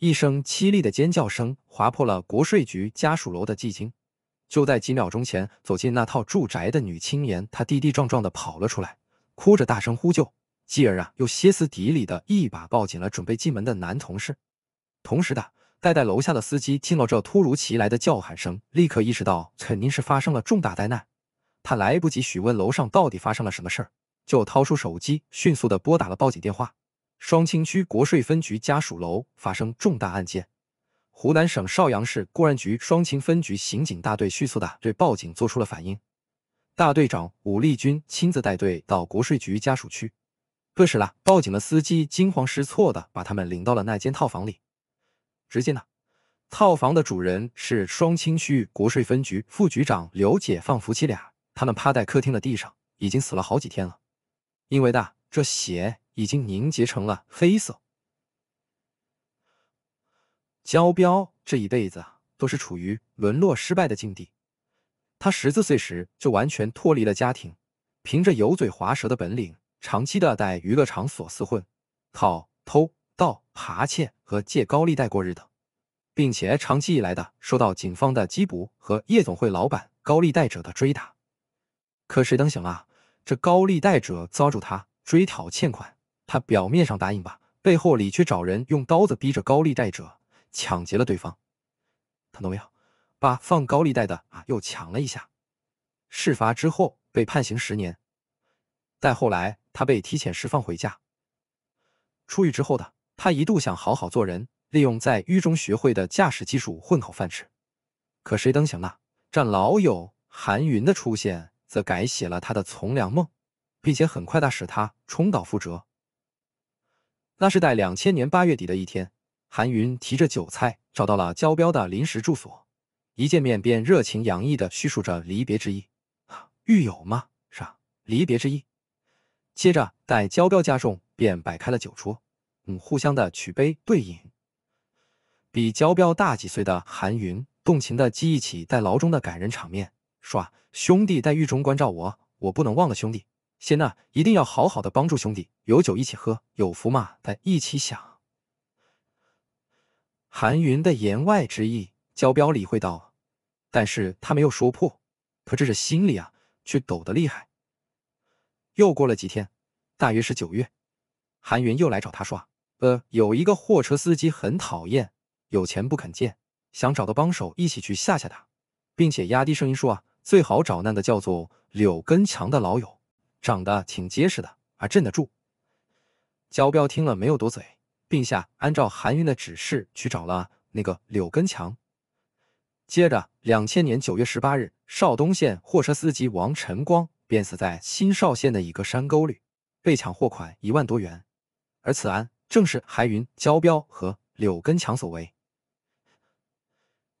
一声凄厉的尖叫声划破了国税局家属楼的寂静。就在几秒钟前，走进那套住宅的女青年，她跌跌撞撞的跑了出来，哭着大声呼救，继而啊，又歇斯底里的一把抱紧了准备进门的男同事。同时的，待在楼下的司机听到这突如其来的叫喊声，立刻意识到肯定是发生了重大灾难。他来不及询问楼上到底发生了什么事儿，就掏出手机，迅速的拨打了报警电话。双清区国税分局家属楼发生重大案件，湖南省邵阳市公安局双清分局刑警大队迅速的对报警做出了反应。大队长武立军亲自带队到国税局家属区，顿时啦，报警的司机惊慌失措的把他们领到了那间套房里。直接呢，套房的主人是双清区国税分局副局长刘解放夫妻俩，他们趴在客厅的地上，已经死了好几天了，因为大这血。已经凝结成了黑色。焦彪这一辈子都是处于沦落失败的境地。他十四岁时就完全脱离了家庭，凭着油嘴滑舌的本领，长期的在娱乐场所厮混，靠偷盗扒窃和借高利贷过日子，并且长期以来的受到警方的缉捕和夜总会老板、高利贷者的追打。可谁能想啊，这高利贷者抓住他追讨欠款。他表面上答应吧，背后里却找人用刀子逼着高利贷者抢劫了对方，看到没有？把放高利贷的啊又抢了一下。事发之后被判刑十年，再后来他被提前释放回家。出狱之后的他一度想好好做人，利用在狱中学会的驾驶技术混口饭吃。可谁曾想呢？战老友韩云的出现则改写了他的从良梦，并且很快的使他重蹈覆辙。那是在两千年八月底的一天，韩云提着酒菜找到了焦彪的临时住所，一见面便热情洋溢的叙述着离别之意。狱友嘛，啥离别之意？接着，待焦彪家中便摆开了酒桌，嗯，互相的举杯对饮。比焦彪大几岁的韩云动情的记忆起在牢中的感人场面，说：“兄弟在狱中关照我，我不能忘了兄弟。”谢娜一定要好好的帮助兄弟，有酒一起喝，有福嘛咱一起享。韩云的言外之意，焦彪理会到，但是他没有说破，可这是心里啊，却抖得厉害。又过了几天，大约是九月，韩云又来找他说：“呃，有一个货车司机很讨厌，有钱不肯借，想找个帮手一起去吓吓他，并且压低声音说啊，最好找那个叫做柳根强的老友。长得挺结实的，啊，镇得住。交标听了没有多嘴，并下按照韩云的指示去找了那个柳根强。接着，两千年九月十八日，邵东县货车司机王晨光便死在新邵县的一个山沟里，被抢货款一万多元。而此案正是韩云、交标和柳根强所为。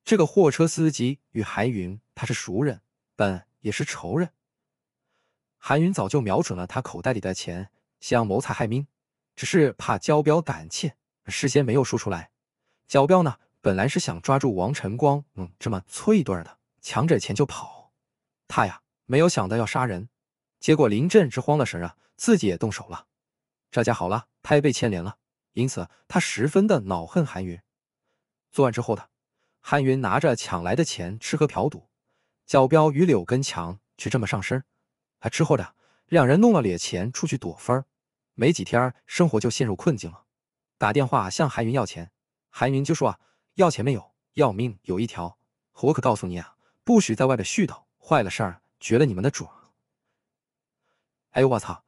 这个货车司机与韩云他是熟人，本也是仇人。韩云早就瞄准了他口袋里的钱，想谋财害命，只是怕焦彪胆怯，事先没有说出来。焦彪呢，本来是想抓住王晨光，嗯，这么搓一顿的，抢着钱就跑。他呀，没有想到要杀人，结果临阵之慌了神啊，自己也动手了。这下好了，他也被牵连了。因此，他十分的恼恨韩云。作案之后的韩云拿着抢来的钱吃喝嫖赌，焦彪与柳根强却这么上身。之后的，两人弄了点钱出去躲风儿，没几天生活就陷入困境了。打电话向韩云要钱，韩云就说：“啊，要钱没有，要命有一条。我可告诉你啊，不许在外边絮叨，坏了事儿绝了你们的主哎呦我操！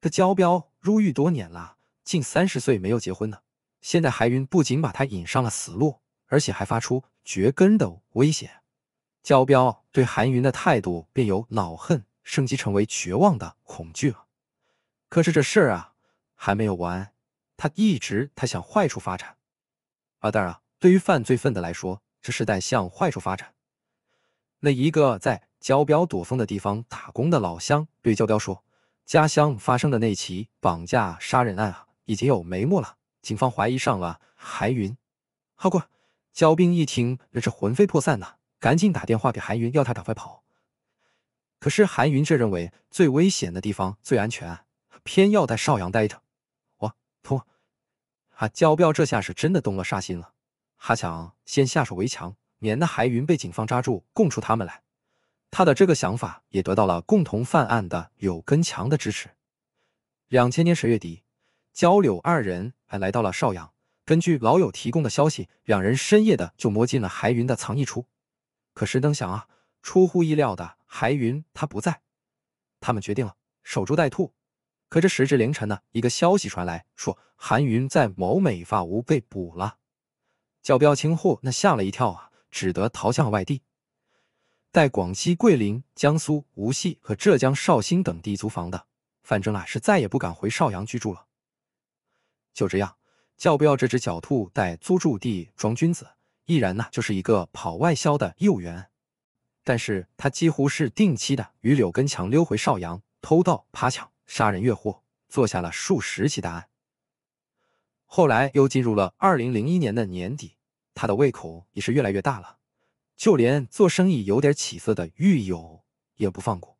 这焦彪入狱多年了，近三十岁没有结婚呢。现在韩云不仅把他引上了死路，而且还发出绝根的威胁。焦彪对韩云的态度便有恼恨。升级成为绝望的恐惧了。可是这事儿啊，还没有完。他一直他想坏处发展。阿蛋啊，对于犯罪分子来说，这是在向坏处发展。那一个在焦彪躲风的地方打工的老乡对焦彪说：“家乡发生的那起绑架杀人案啊，已经有眉目了。警方怀疑上了韩云。”好过焦兵一听，那是魂飞魄散呐，赶紧打电话给韩云，要他赶快跑。可是韩云却认为最危险的地方最安全，偏要在邵阳待着。我通啊，焦彪这下是真的动了杀心了，他想先下手为强，免得韩云被警方抓住供出他们来。他的这个想法也得到了共同犯案的柳根强的支持。两千年十月底，焦柳二人还来到了邵阳，根据老友提供的消息，两人深夜的就摸进了韩云的藏匿处。可谁能想啊，出乎意料的。韩云他不在，他们决定了守株待兔。可这时至凌晨呢，一个消息传来，说韩云在某美发屋被捕了。叫标清货那吓了一跳啊，只得逃向外地。在广西桂林、江苏无锡和浙江绍兴等地租房的，反正啊是再也不敢回邵阳居住了。就这样，叫标这只狡兔在租住地装君子，依然呢就是一个跑外销的业务员。但是他几乎是定期的与柳根强溜回邵阳偷盗、扒抢、杀人越货，做下了数十起大案。后来又进入了二零零一年的年底，他的胃口也是越来越大了，就连做生意有点起色的狱友也不放过，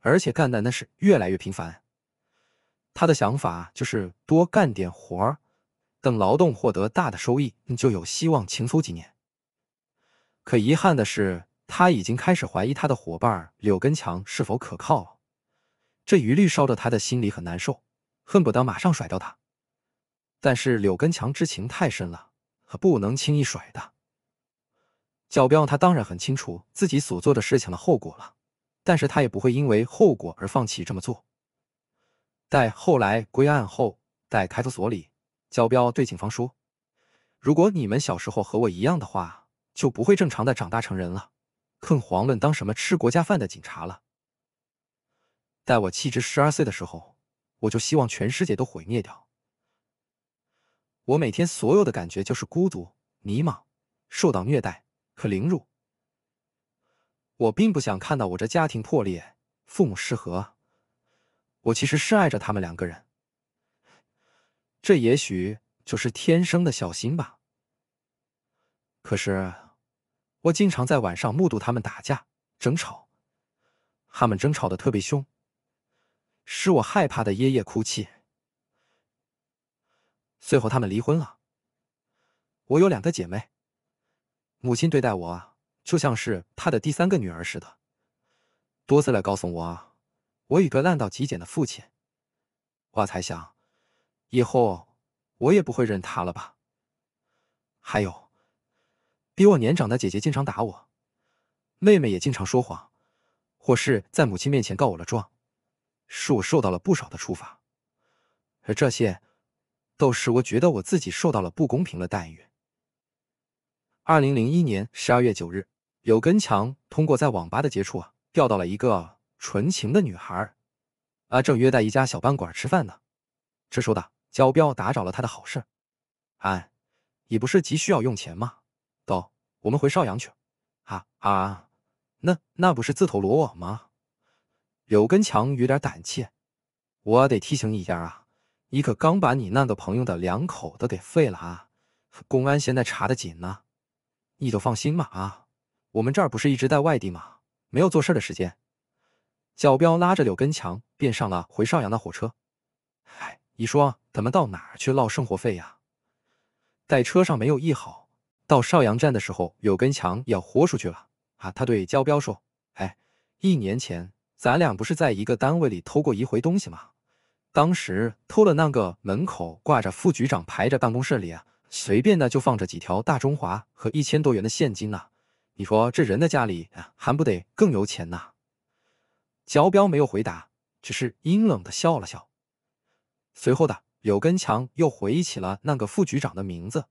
而且干的那是越来越频繁。他的想法就是多干点活儿，等劳动获得大的收益，你就有希望轻松几年。可遗憾的是。他已经开始怀疑他的伙伴柳根强是否可靠了，这一律烧得他的心里很难受，恨不得马上甩掉他。但是柳根强之情太深了，他不能轻易甩的。焦彪他当然很清楚自己所做的事情的后果了，但是他也不会因为后果而放弃这么做。在后来归案后，在看守所里，焦彪对警方说：“如果你们小时候和我一样的话，就不会正常的长大成人了。”更遑论当什么吃国家饭的警察了。在我七至十二岁的时候，我就希望全世界都毁灭掉。我每天所有的感觉就是孤独、迷茫、受到虐待和凌辱。我并不想看到我这家庭破裂，父母失和。我其实深爱着他们两个人。这也许就是天生的孝心吧。可是。我经常在晚上目睹他们打架争吵，他们争吵得特别凶，使我害怕得夜夜哭泣。最后，他们离婚了。我有两个姐妹，母亲对待我就像是她的第三个女儿似的，多次来告诉我我有个烂到极点的父亲。我才想，以后我也不会认他了吧？还有。比我年长的姐姐经常打我，妹妹也经常说谎，或是在母亲面前告我了状，使我受到了不少的处罚。而这些，都使我觉得我自己受到了不公平的待遇。二零零一年十二月九日，有根强通过在网吧的接触，啊，钓到了一个纯情的女孩。阿正约在一家小饭馆吃饭呢，直说的交彪打扰了他的好事。哎，你不是急需要用钱吗？我们回邵阳去，啊啊，那那不是自投罗网吗？柳根强有点胆怯。我得提醒你一下啊，你可刚把你那个朋友的两口子给废了啊！公安现在查的紧呢，你就放心吧啊！我们这儿不是一直在外地吗？没有做事的时间。小彪拉着柳根强便上了回邵阳的火车。哎，你说咱们到哪去捞生活费呀？在车上没有一好。到邵阳站的时候，有根强要豁出去了啊！他对焦彪说：“哎，一年前咱俩不是在一个单位里偷过一回东西吗？当时偷了那个门口挂着副局长牌的办公室里啊，随便的就放着几条大中华和一千多元的现金呢。你说这人的家里还不得更有钱呐？”焦彪没有回答，只是阴冷的笑了笑。随后的有根强又回忆起了那个副局长的名字。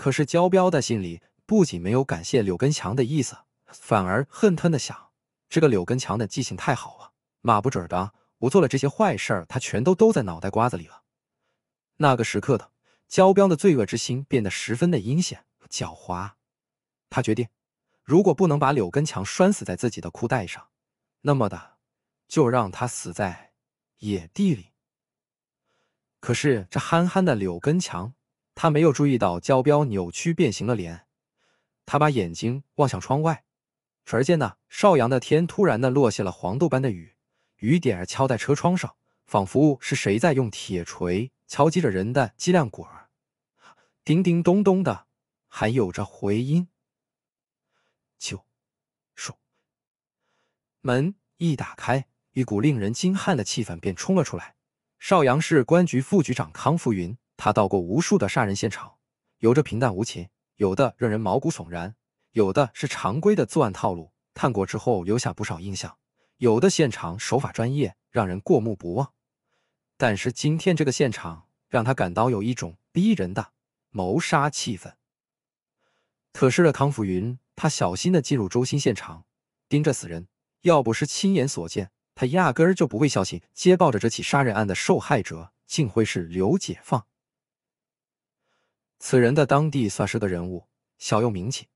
可是焦彪的心里不仅没有感谢柳根强的意思，反而恨恨的想：这个柳根强的记性太好了，马不准的，我做了这些坏事儿，他全都兜在脑袋瓜子里了。那个时刻的焦彪的罪恶之心变得十分的阴险狡猾，他决定，如果不能把柳根强拴死在自己的裤带上，那么的就让他死在野地里。可是这憨憨的柳根强。他没有注意到焦彪扭曲变形的脸，他把眼睛望向窗外，垂见间呢，邵阳的天突然的落下了黄豆般的雨，雨点儿敲在车窗上，仿佛是谁在用铁锤敲击着人的脊梁骨儿，叮叮咚咚的，还有着回音。九说。门一打开，一股令人惊骇的气氛便冲了出来。邵阳市公安局副局长康福云。他到过无数的杀人现场，有着平淡无奇，有的让人毛骨悚然，有的是常规的作案套路。看过之后，留下不少印象。有的现场手法专业，让人过目不忘。但是今天这个现场，让他感到有一种逼人的谋杀气氛。可是了，康福云，他小心的进入中心现场，盯着死人。要不是亲眼所见，他压根儿就不会相信，接报着这起杀人案的受害者竟会是刘解放。此人的当地算是个人物，小有名气。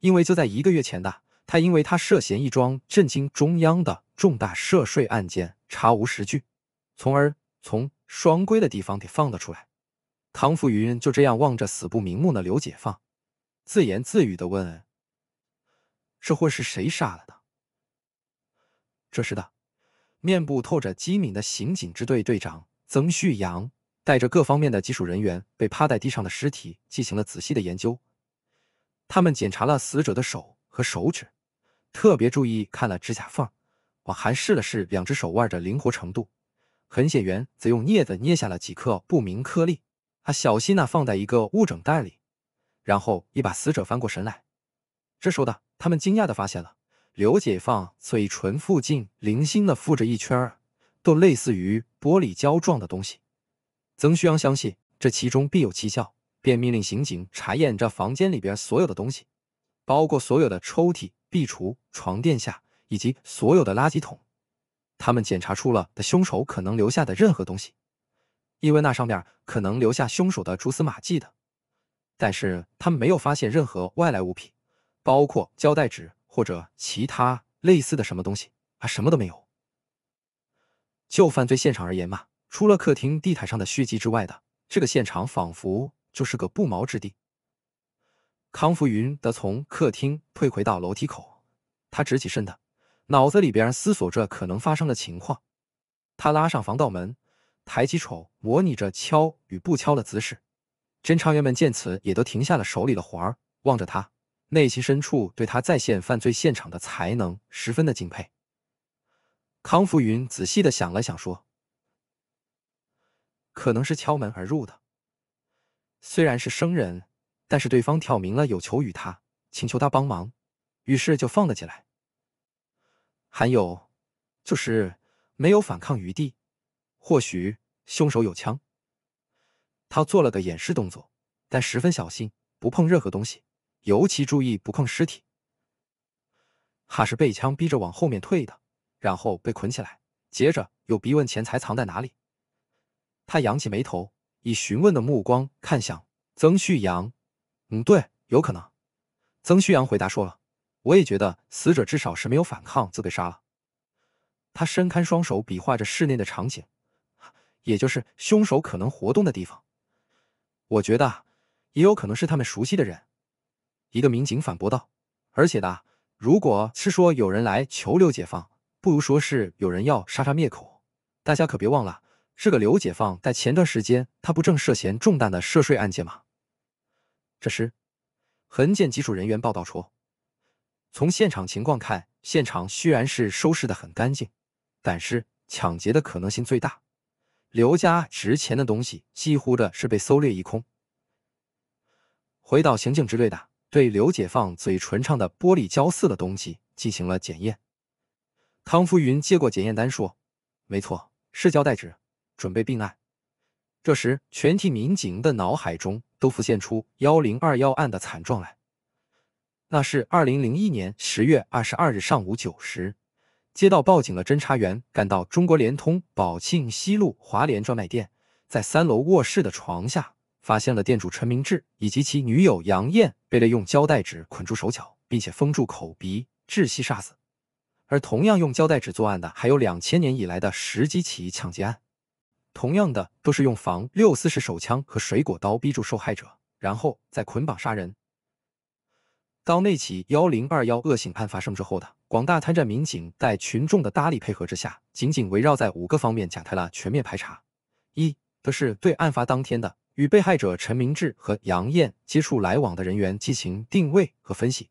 因为就在一个月前的，他因为他涉嫌一桩震惊中央的重大涉税案件，查无实据，从而从双规的地方给放了出来。唐福云就这样望着死不瞑目的刘解放，自言自语的问：“这货是谁杀了的？”这时的，面部透着机敏的刑警支队队长曾旭阳。带着各方面的技术人员，对趴在地上的尸体进行了仔细的研究。他们检查了死者的手和手指，特别注意看了指甲缝。我还试了试两只手腕的灵活程度。痕检员则用镊子捏下了几颗不明颗粒，他小心地放在一个物证袋里。然后，一把死者翻过身来。这时候，的他们惊讶地发现了刘解放嘴唇附近零星的附着一圈都类似于玻璃胶状的东西。曾旭阳相信这其中必有蹊跷，便命令刑警查验这房间里边所有的东西，包括所有的抽屉、壁橱、床垫下以及所有的垃圾桶。他们检查出了的凶手可能留下的任何东西，因为那上面可能留下凶手的蛛丝马迹的。但是他们没有发现任何外来物品，包括胶带纸或者其他类似的什么东西啊，什么都没有。就犯罪现场而言嘛。除了客厅地毯上的血迹之外的这个现场，仿佛就是个不毛之地。康福云得从客厅退回到楼梯口，他直起身的，脑子里边思索着可能发生的情况。他拉上防盗门，抬起手，模拟着敲与不敲的姿势。侦查员们见此，也都停下了手里的活儿，望着他，内心深处对他再现犯罪现场的才能十分的敬佩。康福云仔细的想了想，说。可能是敲门而入的，虽然是生人，但是对方挑明了有求于他，请求他帮忙，于是就放了起来。还有就是没有反抗余地，或许凶手有枪。他做了个演示动作，但十分小心，不碰任何东西，尤其注意不碰尸体。哈是被枪逼着往后面退的，然后被捆起来，接着又逼问钱财藏在哪里。他扬起眉头，以询问的目光看向曾旭阳。“嗯，对，有可能。”曾旭阳回答说：“了，我也觉得死者至少是没有反抗自被杀了。”他伸开双手，比划着室内的场景，也就是凶手可能活动的地方。我觉得，也有可能是他们熟悉的人。”一个民警反驳道：“而且的，如果是说有人来求刘解放，不如说是有人要杀他灭口。大家可别忘了。”是个刘解放，在前段时间，他不正涉嫌重大的涉税案件吗？这时，痕检技术人员报道说，从现场情况看，现场虽然是收拾的很干净，但是抢劫的可能性最大。刘家值钱的东西几乎的是被搜掠一空。回到刑警支队的，对刘解放嘴唇上的玻璃胶似的东西进行了检验。康福云接过检验单说：“没错，是胶带纸。”准备并案，这时全体民警的脑海中都浮现出幺零二幺案的惨状来。那是二零零一年十月二十二日上午九时，接到报警的侦查员赶到中国联通宝庆西路华联专卖店，在三楼卧室的床下发现了店主陈明志以及其女友杨艳，被勒用胶带纸捆住手脚，并且封住口鼻窒息杀死。而同样用胶带纸作案的，还有两千年以来的十几起抢劫案。同样的，都是用防六四式手枪和水果刀逼住受害者，然后再捆绑杀人。到那起幺零二幺恶性案发生之后的广大参战民警，在群众的大力配合之下，紧紧围绕在五个方面展开了全面排查：一、则是对案发当天的与被害者陈明志和杨艳接触来往的人员进行定位和分析；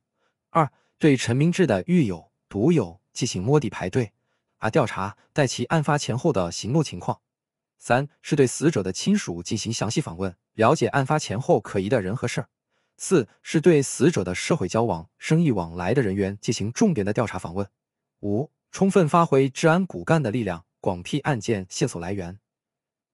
二、对陈明志的狱友、毒友进行摸底排队，啊调查，在其案发前后的行动情况。三是对死者的亲属进行详细访问，了解案发前后可疑的人和事儿；四是对死者的社会交往、生意往来的人员进行重点的调查访问；五，充分发挥治安骨干的力量，广辟案件线索来源。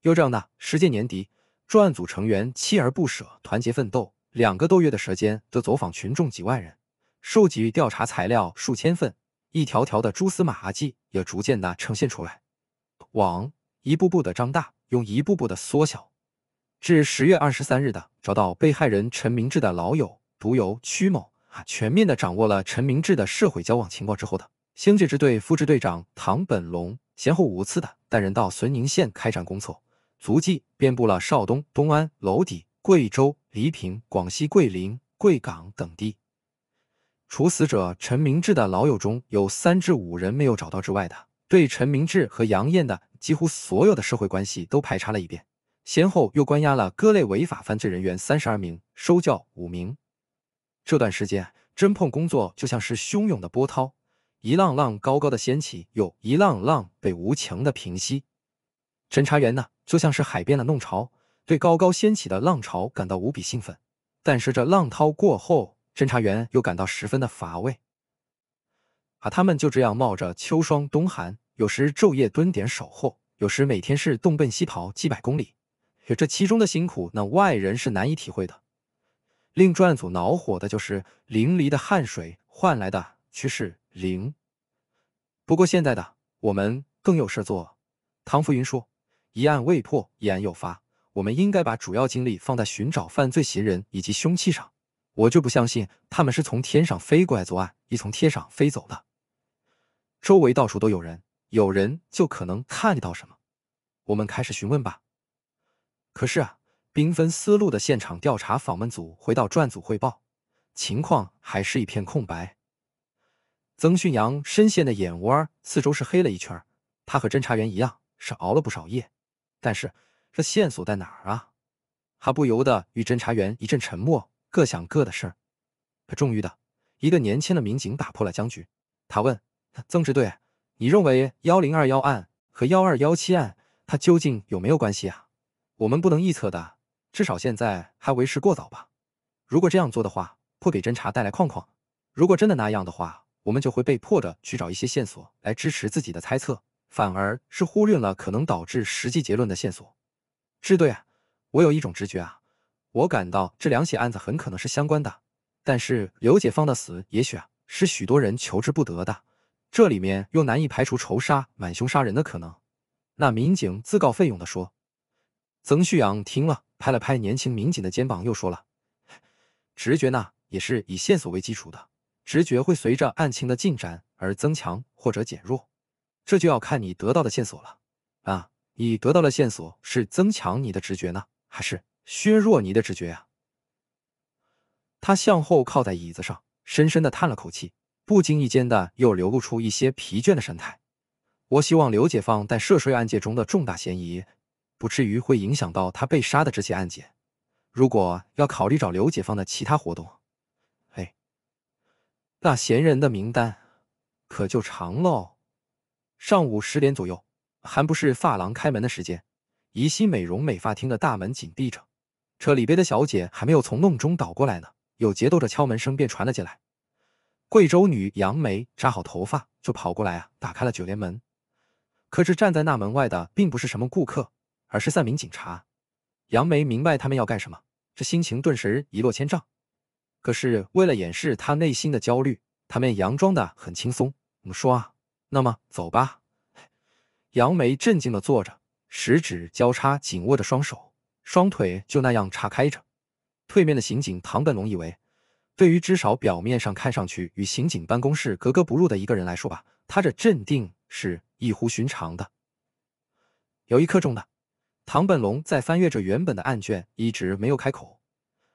又这样的时间，年底，专案组成员锲而不舍，团结奋斗，两个多月的“时间，则走访群众几万人，收集调查材料数千份，一条条的蛛丝马迹也逐渐的呈现出来。网。一步步的张大，用一步步的缩小，至十月二十三日的，找到被害人陈明志的老友毒友曲某，全面的掌握了陈明志的社会交往情况之后的，星界支队副支队长唐本龙先后五次的带人到绥宁县开展工作，足迹遍布了邵东、东安、娄底、贵州、黎平、广西桂林、贵港等地，除死者陈明志的老友中有三至五人没有找到之外的。对陈明志和杨艳的几乎所有的社会关系都排查了一遍，先后又关押了各类违法犯罪人员三十二名，收教五名。这段时间，侦破工作就像是汹涌的波涛，一浪浪高高的掀起，又一浪浪被无情的平息。侦查员呢，就像是海边的弄潮，对高高掀起的浪潮感到无比兴奋，但是这浪涛过后，侦查员又感到十分的乏味。啊，他们就这样冒着秋霜冬寒，有时昼夜蹲点守候，有时每天是东奔西跑几百公里。这其中的辛苦，那外人是难以体会的。令专案组恼火的就是淋漓的汗水换来的却是零。不过现在的我们更有事做，唐福云说：“一案未破，一案又发，我们应该把主要精力放在寻找犯罪嫌疑人以及凶器上。”我就不相信他们是从天上飞过来作案，亦从天上飞走的。周围到处都有人，有人就可能看得到什么。我们开始询问吧。可是啊，兵分思路的现场调查访问组回到专组汇报，情况还是一片空白。曾旭阳深陷的眼窝四周是黑了一圈他和侦查员一样是熬了不少夜。但是这线索在哪儿啊？他不由得与侦查员一阵沉默。各想各的事儿。可终于的，一个年轻的民警打破了僵局。他问曾支队：“你认为幺零二幺案和幺二幺七案，它究竟有没有关系啊？我们不能臆测的，至少现在还为时过早吧？如果这样做的话，会给侦查带来框框。如果真的那样的话，我们就会被迫的去找一些线索来支持自己的猜测，反而是忽略了可能导致实际结论的线索。”支队，我有一种直觉啊。我感到这两起案子很可能是相关的，但是刘解放的死，也许啊是许多人求之不得的，这里面又难以排除仇杀、满胸杀人的可能。那民警自告奋勇地说，曾旭阳听了，拍了拍年轻民警的肩膀，又说了：“直觉呢，也是以线索为基础的，直觉会随着案情的进展而增强或者减弱，这就要看你得到的线索了。啊，你得到的线索是增强你的直觉呢，还是？”削弱你的直觉啊！他向后靠在椅子上，深深地叹了口气，不经意间的又流露出一些疲倦的神态。我希望刘解放在涉税案件中的重大嫌疑，不至于会影响到他被杀的这起案件。如果要考虑找刘解放的其他活动，哎，那嫌人的名单可就长喽。上午十点左右，还不是发廊开门的时间，宜西美容美发厅的大门紧闭着。车里边的小姐还没有从梦中倒过来呢，有节奏的敲门声便传了进来。贵州女杨梅扎好头发就跑过来啊，打开了九联门。可是站在那门外的并不是什么顾客，而是三名警察。杨梅明白他们要干什么，这心情顿时一落千丈。可是为了掩饰她内心的焦虑，他们佯装的很轻松。我们说啊，那么走吧。杨梅镇静的坐着，十指交叉，紧握着双手。双腿就那样岔开着，对面的刑警唐本龙以为，对于至少表面上看上去与刑警办公室格格不入的一个人来说吧，他这镇定是异乎寻常的。有一刻钟的，唐本龙在翻阅着原本的案卷，一直没有开口。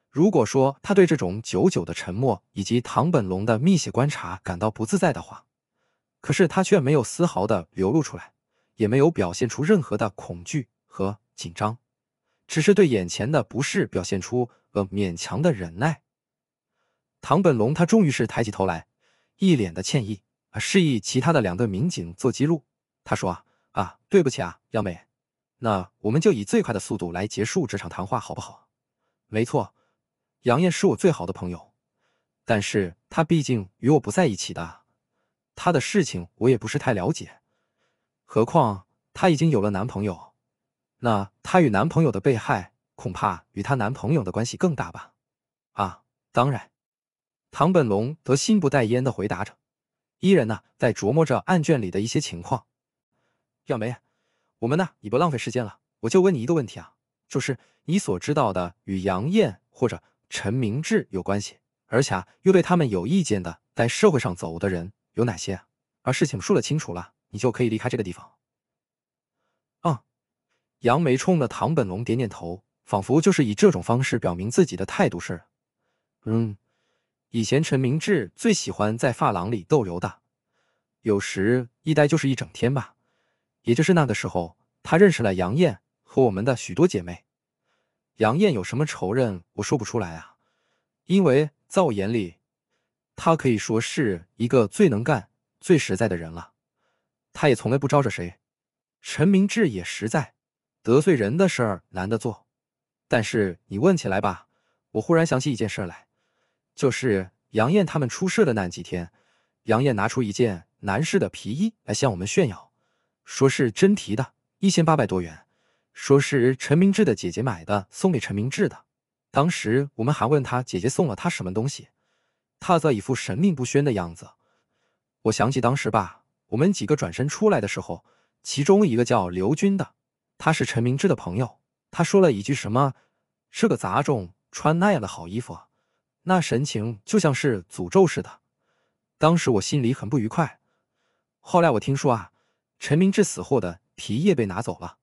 如果说他对这种久久的沉默以及唐本龙的密切观察感到不自在的话，可是他却没有丝毫的流露出来，也没有表现出任何的恐惧和紧张。只是对眼前的不适表现出呃勉强的忍耐。唐本龙他终于是抬起头来，一脸的歉意，示意其他的两队民警做记录。他说：“啊，对不起啊，杨梅，那我们就以最快的速度来结束这场谈话，好不好？”没错，杨艳是我最好的朋友，但是她毕竟与我不在一起的，她的事情我也不是太了解，何况她已经有了男朋友。那她与男朋友的被害，恐怕与她男朋友的关系更大吧？啊，当然。唐本龙则心不在焉的回答着。依人呢，在琢磨着案卷里的一些情况。杨梅，我们呢，已不浪费时间了，我就问你一个问题啊，就是你所知道的与杨艳或者陈明志有关系，而且啊又对他们有意见的，在社会上走的人有哪些？而事情说了清楚了，你就可以离开这个地方。杨梅冲着唐本龙点点头，仿佛就是以这种方式表明自己的态度似的。嗯，以前陈明志最喜欢在发廊里逗留的，有时一待就是一整天吧。也就是那个时候，他认识了杨艳和我们的许多姐妹。杨艳有什么仇人，我说不出来啊，因为在我眼里，他可以说是一个最能干、最实在的人了。他也从来不招惹谁。陈明志也实在。得罪人的事儿难得做，但是你问起来吧，我忽然想起一件事来，就是杨艳他们出事的那几天，杨艳拿出一件男士的皮衣来向我们炫耀，说是真皮的，一千八百多元，说是陈明志的姐姐买的，送给陈明志的。当时我们还问他姐姐送了他什么东西，他则一副神秘不宣的样子。我想起当时吧，我们几个转身出来的时候，其中一个叫刘军的。他是陈明志的朋友，他说了一句什么，是个杂种穿那样的好衣服，那神情就像是诅咒似的。当时我心里很不愉快。后来我听说啊，陈明志死后的皮也被拿走了。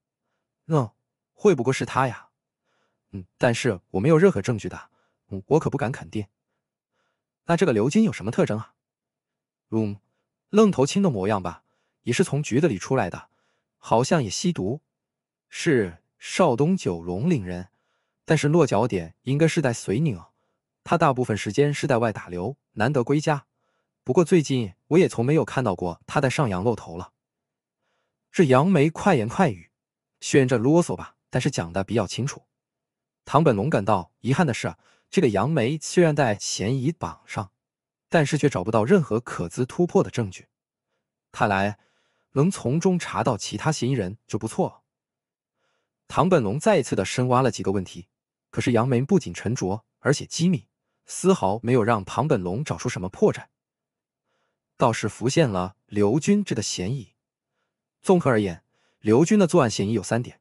嗯，会不会是他呀？嗯，但是我没有任何证据的，我可不敢肯定。那这个刘金有什么特征啊？嗯，愣头青的模样吧，也是从局子里出来的，好像也吸毒。是少东九龙岭人，但是落脚点应该是在遂宁。他大部分时间是在外打流，难得归家。不过最近我也从没有看到过他在上阳露头了。这杨梅快言快语，虽然啰嗦吧，但是讲的比较清楚。唐本龙感到遗憾的是，这个杨梅虽然在嫌疑榜上，但是却找不到任何可资突破的证据。看来能从中查到其他嫌疑人就不错了。唐本龙再一次的深挖了几个问题，可是杨梅不仅沉着，而且机敏，丝毫没有让唐本龙找出什么破绽，倒是浮现了刘军这的嫌疑。综合而言，刘军的作案嫌疑有三点：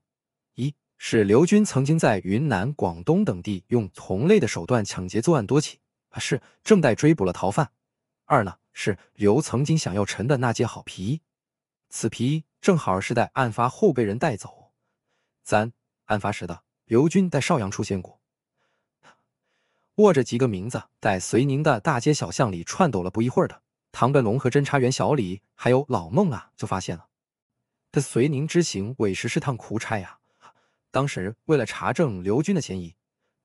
一是刘军曾经在云南、广东等地用同类的手段抢劫作案多起，啊，是正在追捕了逃犯；二呢是刘曾经想要陈的那件好皮衣，此皮衣正好是在案发后被人带走。三案发时的刘军在邵阳出现过，握着几个名字，在绥宁的大街小巷里串斗了不一会儿的唐本龙和侦查员小李，还有老孟啊，就发现了。这绥宁之行委实是趟苦差呀。当时为了查证刘军的嫌疑，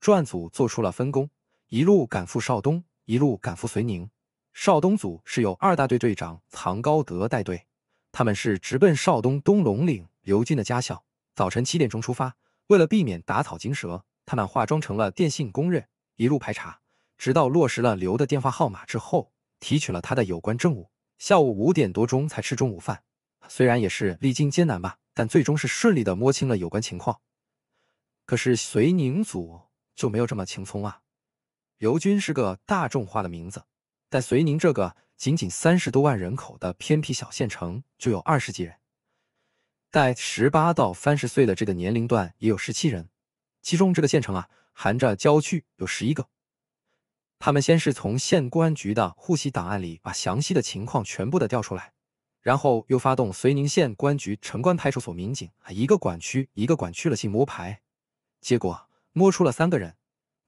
专案组做出了分工，一路赶赴邵东，一路赶赴绥宁。邵东组是由二大队队长唐高德带队，他们是直奔邵东东龙岭刘军的家校。早晨七点钟出发，为了避免打草惊蛇，他们化妆成了电信工人，一路排查，直到落实了刘的电话号码之后，提取了他的有关证物。下午五点多钟才吃中午饭，虽然也是历经艰难吧，但最终是顺利的摸清了有关情况。可是绥宁组就没有这么轻松啊！刘军是个大众化的名字，但绥宁这个仅仅三十多万人口的偏僻小县城，就有二十几人。在十八到三十岁的这个年龄段，也有十七人，其中这个县城啊，含着郊区有十一个。他们先是从县公安局的户籍档案里把详细的情况全部的调出来，然后又发动遂宁县公安局城关派出所民警，一个管区一个管区的去摸排，结果摸出了三个人。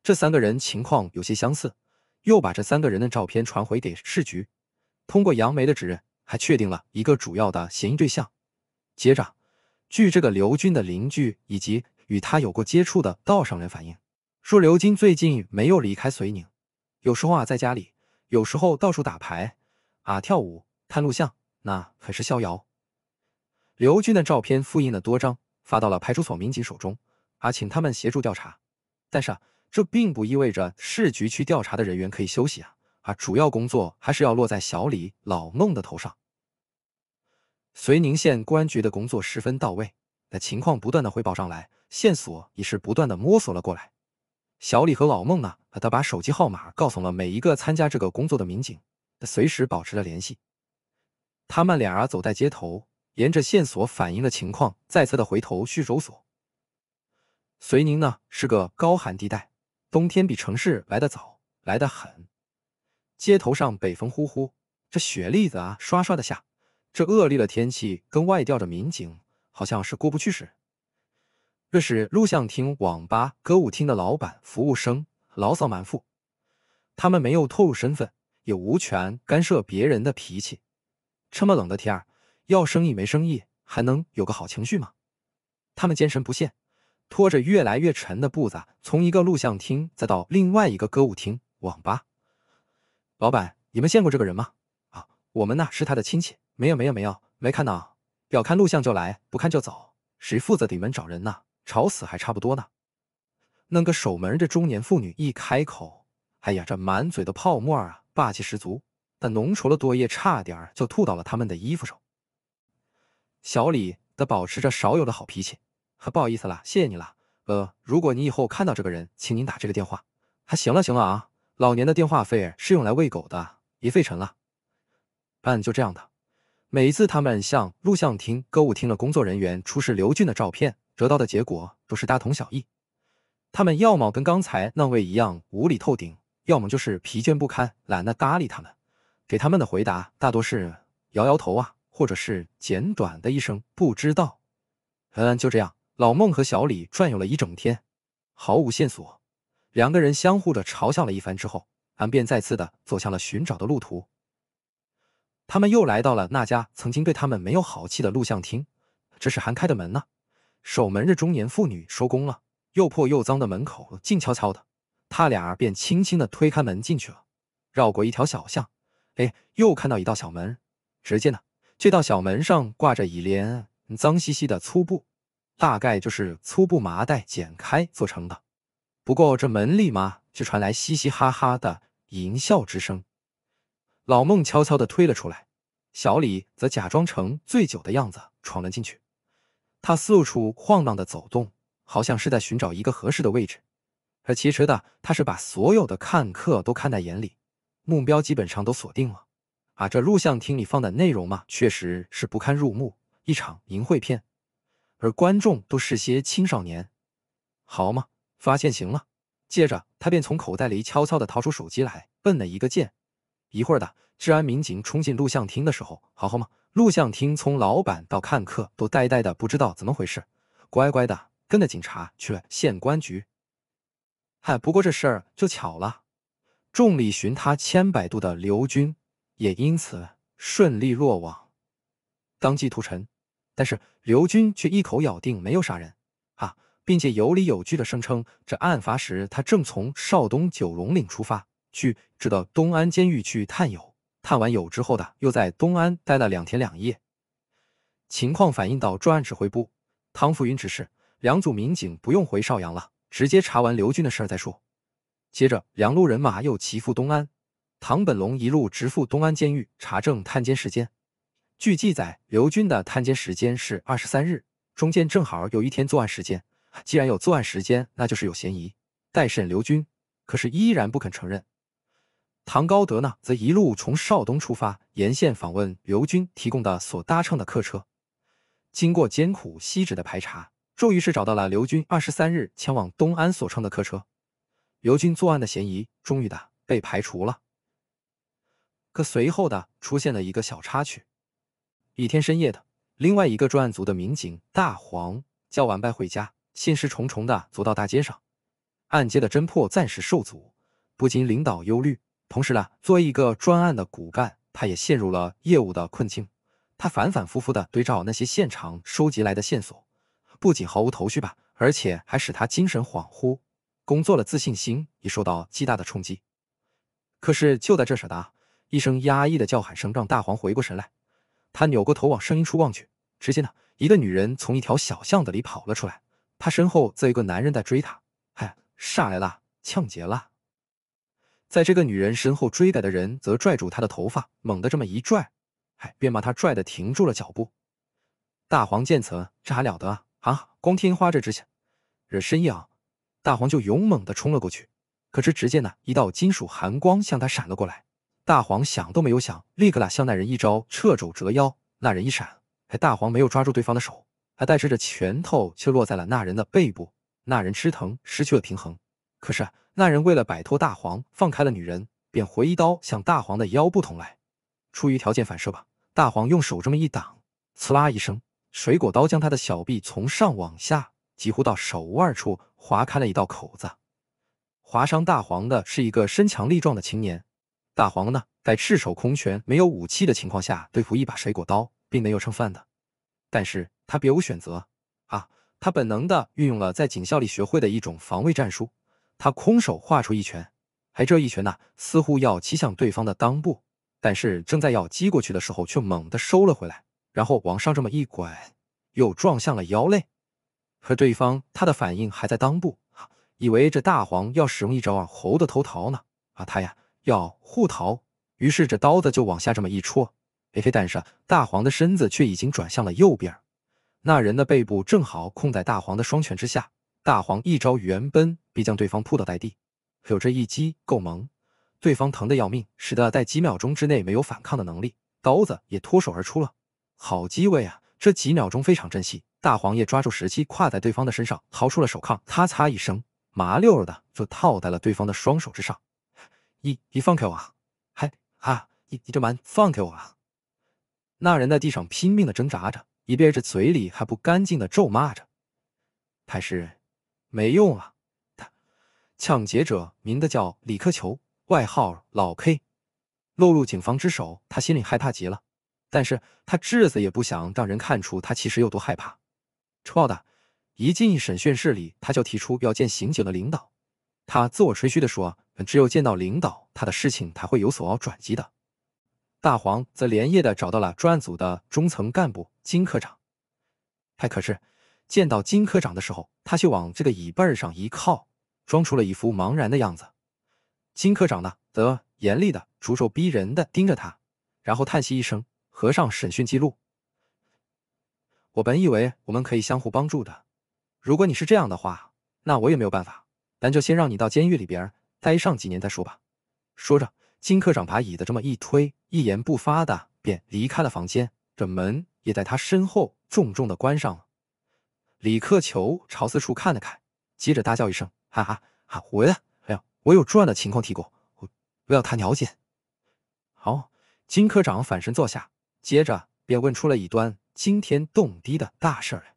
这三个人情况有些相似，又把这三个人的照片传回给市局，通过杨梅的指认，还确定了一个主要的嫌疑对象，接着。据这个刘军的邻居以及与他有过接触的道上人反映，说刘军最近没有离开遂宁，有时候啊在家里，有时候到处打牌啊跳舞、看录像，那很是逍遥。刘军的照片复印了多张，发到了派出所民警手中，啊，请他们协助调查。但是啊，这并不意味着市局去调查的人员可以休息啊，啊，主要工作还是要落在小李、老孟的头上。绥宁县公安局的工作十分到位，那情况不断的汇报上来，线索也是不断的摸索了过来。小李和老孟呢，把他把手机号码告诉了每一个参加这个工作的民警，随时保持了联系。他们俩啊，走在街头，沿着线索反映的情况，再次的回头去搜索。遂宁呢是个高寒地带，冬天比城市来得早，来得很。街头上北风呼呼，这雪粒子啊，刷刷的下。这恶劣的天气跟外调的民警好像是过不去似的。这是录像厅、网吧、歌舞厅的老板、服务生牢骚满腹。他们没有透露身份，也无权干涉别人的脾气。这么冷的天儿，要生意没生意，还能有个好情绪吗？他们坚持不懈，拖着越来越沉的步子，从一个录像厅再到另外一个歌舞厅、网吧。老板，你们见过这个人吗？啊，我们呢是他的亲戚。没有没有没有，没看到。表看录像就来，不看就走。谁负责顶门找人呢？吵死还差不多呢。弄个守门的中年妇女一开口，哎呀，这满嘴的泡沫啊，霸气十足，但浓稠的唾液差点就吐到了他们的衣服上。小李得保持着少有的好脾气，呵，不好意思啦，谢谢你了。呃，如果你以后看到这个人，请您打这个电话。还行了行了啊，老年的电话费是用来喂狗的，别费神了。嗯，就这样的。每一次他们向录像厅、歌舞厅的工作人员出示刘俊的照片，得到的结果都是大同小异。他们要么跟刚才那位一样无理透顶，要么就是疲倦不堪，懒得搭理他们。给他们的回答大多是摇摇头啊，或者是简短的一声不知道。嗯，就这样，老孟和小李转悠了一整天，毫无线索。两个人相互着嘲笑了一番之后，俺便再次的走向了寻找的路途。他们又来到了那家曾经对他们没有好气的录像厅，这是还开的门呢。守门的中年妇女收工了，又破又脏的门口静悄悄的，他俩便轻轻的推开门进去了。绕过一条小巷，哎，又看到一道小门，只见呢，这道小门上挂着一帘脏兮兮的粗布，大概就是粗布麻袋剪开做成的。不过这门立马就传来嘻嘻哈哈的淫笑之声。老孟悄悄的推了出来，小李则假装成醉酒的样子闯了进去。他四处晃荡的走动，好像是在寻找一个合适的位置，而其实的他是把所有的看客都看在眼里，目标基本上都锁定了。啊，这录像厅里放的内容嘛，确实是不堪入目，一场淫秽片，而观众都是些青少年，好嘛，发现行了。接着他便从口袋里悄悄的掏出手机来，摁了一个键。一会儿的，治安民警冲进录像厅的时候，好好吗？录像厅从老板到看客都呆呆的，不知道怎么回事，乖乖的跟着警察去了县公安局。嗨，不过这事儿就巧了，众里寻他千百度的刘军也因此顺利落网，当即屠城。但是刘军却一口咬定没有杀人啊，并且有理有据的声称，这案发时他正从邵东九龙岭出发。去，直到东安监狱去探友，探完友之后的，又在东安待了两天两夜。情况反映到专案指挥部，唐福云指示两组民警不用回邵阳了，直接查完刘军的事儿再说。接着，两路人马又齐赴东安，唐本龙一路直赴东安监狱查证探监时间。据记载，刘军的探监时间是二十三日，中间正好有一天作案时间。既然有作案时间，那就是有嫌疑。待审刘军，可是依然不肯承认。唐高德呢则一路从邵东出发，沿线访问刘军提供的所搭乘的客车。经过艰苦细致的排查，终于是找到了刘军二十三日前往东安所乘的客车。刘军作案的嫌疑终于的被排除了。可随后的出现了一个小插曲。一天深夜的，另外一个专案组的民警大黄叫完班回家，心事重重的走到大街上。案件的侦破暂时受阻，不禁领导忧虑。同时呢，作为一个专案的骨干，他也陷入了业务的困境。他反反复复的对照那些现场收集来的线索，不仅毫无头绪吧，而且还使他精神恍惚，工作的自信心也受到极大的冲击。可是就在这时啊，一声压抑的叫喊声让大黄回过神来，他扭过头往声音处望去，只见呢，一个女人从一条小巷子里跑了出来，她身后则有个男人在追她。嗨，啥来了？抢劫了？在这个女人身后追赶的人则拽住她的头发，猛地这么一拽，哎，便把她拽的停住了脚步。大黄见此，这还了得啊啊！光天化日之下，惹身一昂，大黄就勇猛的冲了过去。可是只见呢，一道金属寒光向他闪了过来。大黄想都没有想，立刻啦向那人一招撤肘折腰。那人一闪，哎，大黄没有抓住对方的手，还带着这拳头却落在了那人的背部。那人吃疼，失去了平衡。可是，那人为了摆脱大黄，放开了女人，便挥一刀向大黄的腰部捅来。出于条件反射吧，大黄用手这么一挡，刺啦一声，水果刀将他的小臂从上往下，几乎到手腕处划开了一道口子。划伤大黄的是一个身强力壮的青年。大黄呢，在赤手空拳、没有武器的情况下对付一把水果刀，并没有剩饭的，但是他别无选择啊！他本能的运用了在警校里学会的一种防卫战术。他空手画出一拳，还这一拳呢，似乎要击向对方的裆部，但是正在要击过去的时候，却猛地收了回来，然后往上这么一拐，又撞向了腰肋。可对方他的反应还在裆部，以为这大黄要使用一招啊猴的偷桃呢，啊，他呀要护桃，于是这刀子就往下这么一戳，嘿嘿，但是大黄的身子却已经转向了右边，那人的背部正好空在大黄的双拳之下，大黄一招圆奔。必将对方扑倒在地，有这一击够猛，对方疼得要命，使得在几秒钟之内没有反抗的能力，刀子也脱手而出了。好机会啊，这几秒钟非常珍惜。大黄也抓住时机，跨在对方的身上，掏出了手铐，咔嚓一声，麻溜的就套在了对方的双手之上。你你放开我啊！嗨啊！你你这蛮放开我啊！那人在地上拼命的挣扎着，一边着嘴里还不干净的咒骂着，还是没用啊！抢劫者名字叫李克球，外号老 K，落入警方之手，他心里害怕极了，但是他至子也不想让人看出他其实有多害怕。错的，一进审讯室里，他就提出要见刑警的领导。他自我吹嘘的说，只有见到领导，他的事情才会有所转机的。大黄则连夜的找到了专案组的中层干部金科长。哎，可是见到金科长的时候，他却往这个椅背上一靠。装出了一副茫然的样子，金科长呢则严厉的、出手逼人的盯着他，然后叹息一声，合上审讯记录。我本以为我们可以相互帮助的，如果你是这样的话，那我也没有办法，咱就先让你到监狱里边待上几年再说吧。说着，金科长把椅子这么一推，一言不发的便离开了房间，这门也在他身后重重的关上了。李克求朝四处看了看，接着大叫一声。哈哈，回来，哎呀，我有重要的情况提供，我不要谈条件。好，金科长反身坐下，接着便问出了一端惊天动地的大事儿来。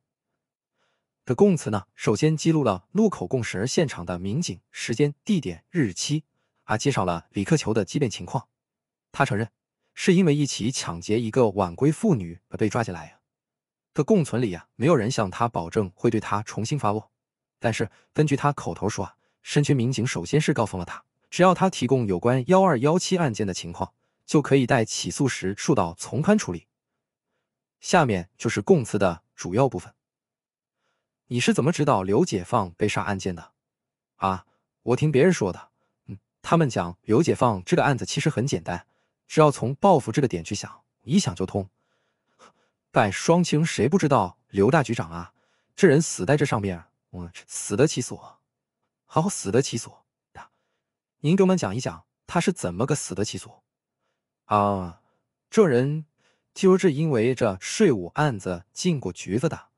这供词呢，首先记录了路口供食现场的民警、时间、地点、日期，还介绍了李克求的基本情况。他承认是因为一起抢劫一个晚归妇女而被抓进来的这供存里啊，没有人向他保证会对他重新发落。但是，根据他口头说，啊，深权民警首先是告诉了他，只要他提供有关幺二幺七案件的情况，就可以在起诉时受到从宽处理。下面就是供词的主要部分。你是怎么知道刘解放被杀案件的？啊，我听别人说的。嗯，他们讲刘解放这个案子其实很简单，只要从报复这个点去想，一想就通。拜双清谁不知道刘大局长啊？这人死在这上面。我死得其所，好死得其所的。您给我们讲一讲他是怎么个死得其所啊？这人就是因为这税务案子进过局子的，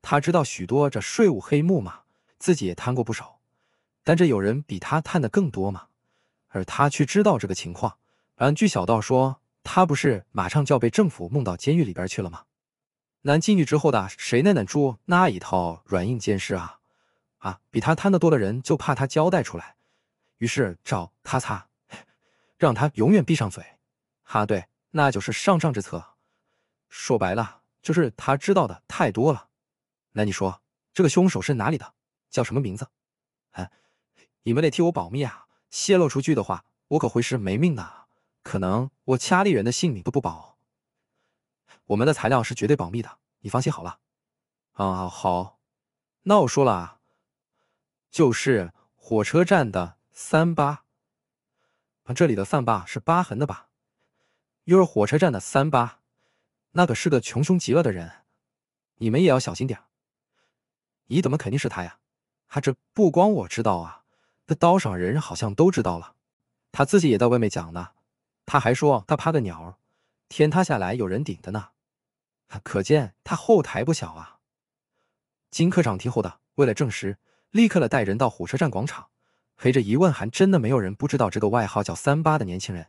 他知道许多这税务黑幕嘛，自己也贪过不少。但这有人比他贪的更多嘛？而他却知道这个情况。按据小道说，他不是马上就要被政府弄到监狱里边去了吗？男进去之后的谁奈得住那一套软硬兼施啊？啊，比他贪的多的人就怕他交代出来，于是找他擦，让他永远闭上嘴。哈，对，那就是上上之策。说白了，就是他知道的太多了。那你说，这个凶手是哪里的？叫什么名字？哎，你们得替我保密啊！泄露出去的话，我可会是没命的，可能我家里人的性命都不保。我们的材料是绝对保密的，你放心好了。啊，好，那我说了啊，就是火车站的三八，这里的三八是疤痕的疤，又是火车站的三八，那可是个穷凶极恶的人，你们也要小心点你怎么肯定是他呀？他这不光我知道啊，这刀上人好像都知道了，他自己也在外面讲呢。他还说他怕个鸟，天塌下来有人顶着呢。可见他后台不小啊！金科长听后道：“为了证实，立刻了带人到火车站广场，陪着一问，还真的没有人不知道这个外号叫‘三八’的年轻人。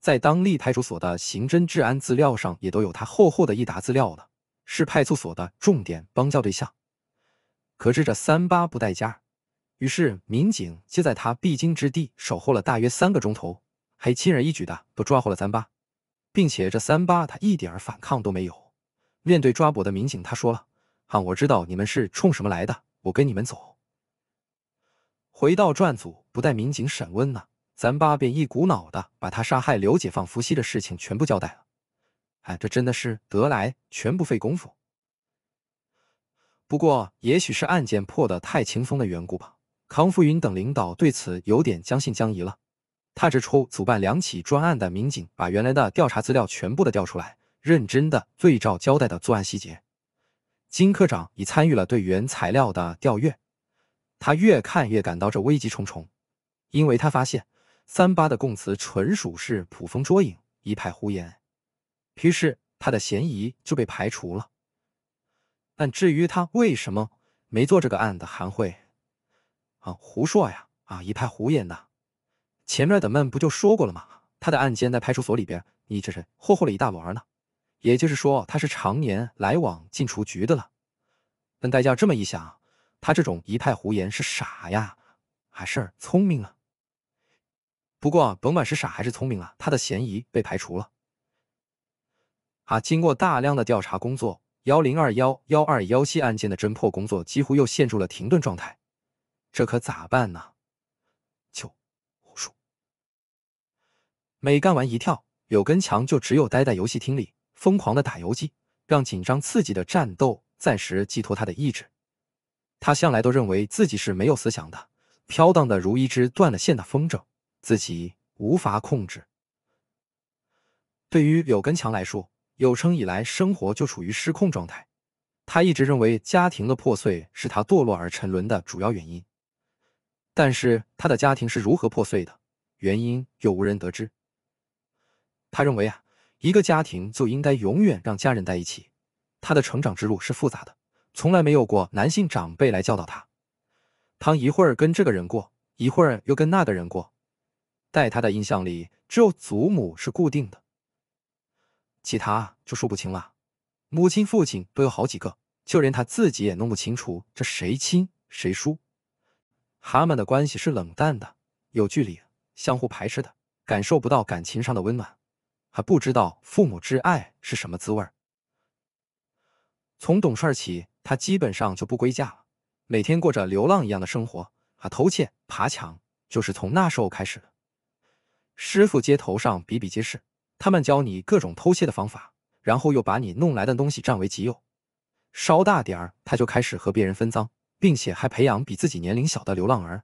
在当地派出所的刑侦治安资料上，也都有他厚厚的一沓资料了，是派出所的重点帮教对象。可是这‘三八’不带家，于是民警就在他必经之地守候了大约三个钟头，还轻而易举的都抓获了‘三八’。并且这‘三八’他一点反抗都没有。”面对抓捕的民警，他说了：“啊，我知道你们是冲什么来的，我跟你们走。”回到转组，不待民警审问呢，咱爸便一股脑的把他杀害刘解放、伏羲的事情全部交代了。哎，这真的是得来全不费工夫。不过，也许是案件破的太轻松的缘故吧，康福云等领导对此有点将信将疑了。他指出，主办两起专案的民警把原来的调查资料全部的调出来。认真的对照交代的作案细节，金科长已参与了对原材料的调阅。他越看越感到这危机重重，因为他发现三八的供词纯属是捕风捉影，一派胡言。于是他的嫌疑就被排除了。但至于他为什么没做这个案子，还会啊胡说呀啊一派胡言的。前面的闷不就说过了吗？他的案件在派出所里边，你这是霍霍了一大轮呢。也就是说，他是常年来往进出局的了。但代家这么一想，他这种一派胡言是傻呀，还是聪明啊？不过甭管是傻还是聪明啊，他的嫌疑被排除了。啊，经过大量的调查工作，幺零二幺幺二幺七案件的侦破工作几乎又陷入了停顿状态。这可咋办呢？就胡说。每干完一跳，柳根强就只有待在游戏厅里。疯狂的打游击，让紧张刺激的战斗暂时寄托他的意志。他向来都认为自己是没有思想的，飘荡的如一只断了线的风筝，自己无法控制。对于柳根强来说，有生以来生活就处于失控状态。他一直认为家庭的破碎是他堕落而沉沦的主要原因，但是他的家庭是如何破碎的，原因又无人得知。他认为啊。一个家庭就应该永远让家人在一起。他的成长之路是复杂的，从来没有过男性长辈来教导他。他一会儿跟这个人过，一会儿又跟那个人过。在他的印象里，只有祖母是固定的，其他就说不清了。母亲、父亲都有好几个，就连他自己也弄不清楚这谁亲谁疏。他们的关系是冷淡的，有距离，相互排斥的，感受不到感情上的温暖。还不知道父母之爱是什么滋味儿。从懂事起，他基本上就不归家了，每天过着流浪一样的生活。啊，偷窃、爬墙，就是从那时候开始的。师傅街头上比比皆是，他们教你各种偷窃的方法，然后又把你弄来的东西占为己有。稍大点儿，他就开始和别人分赃，并且还培养比自己年龄小的流浪儿。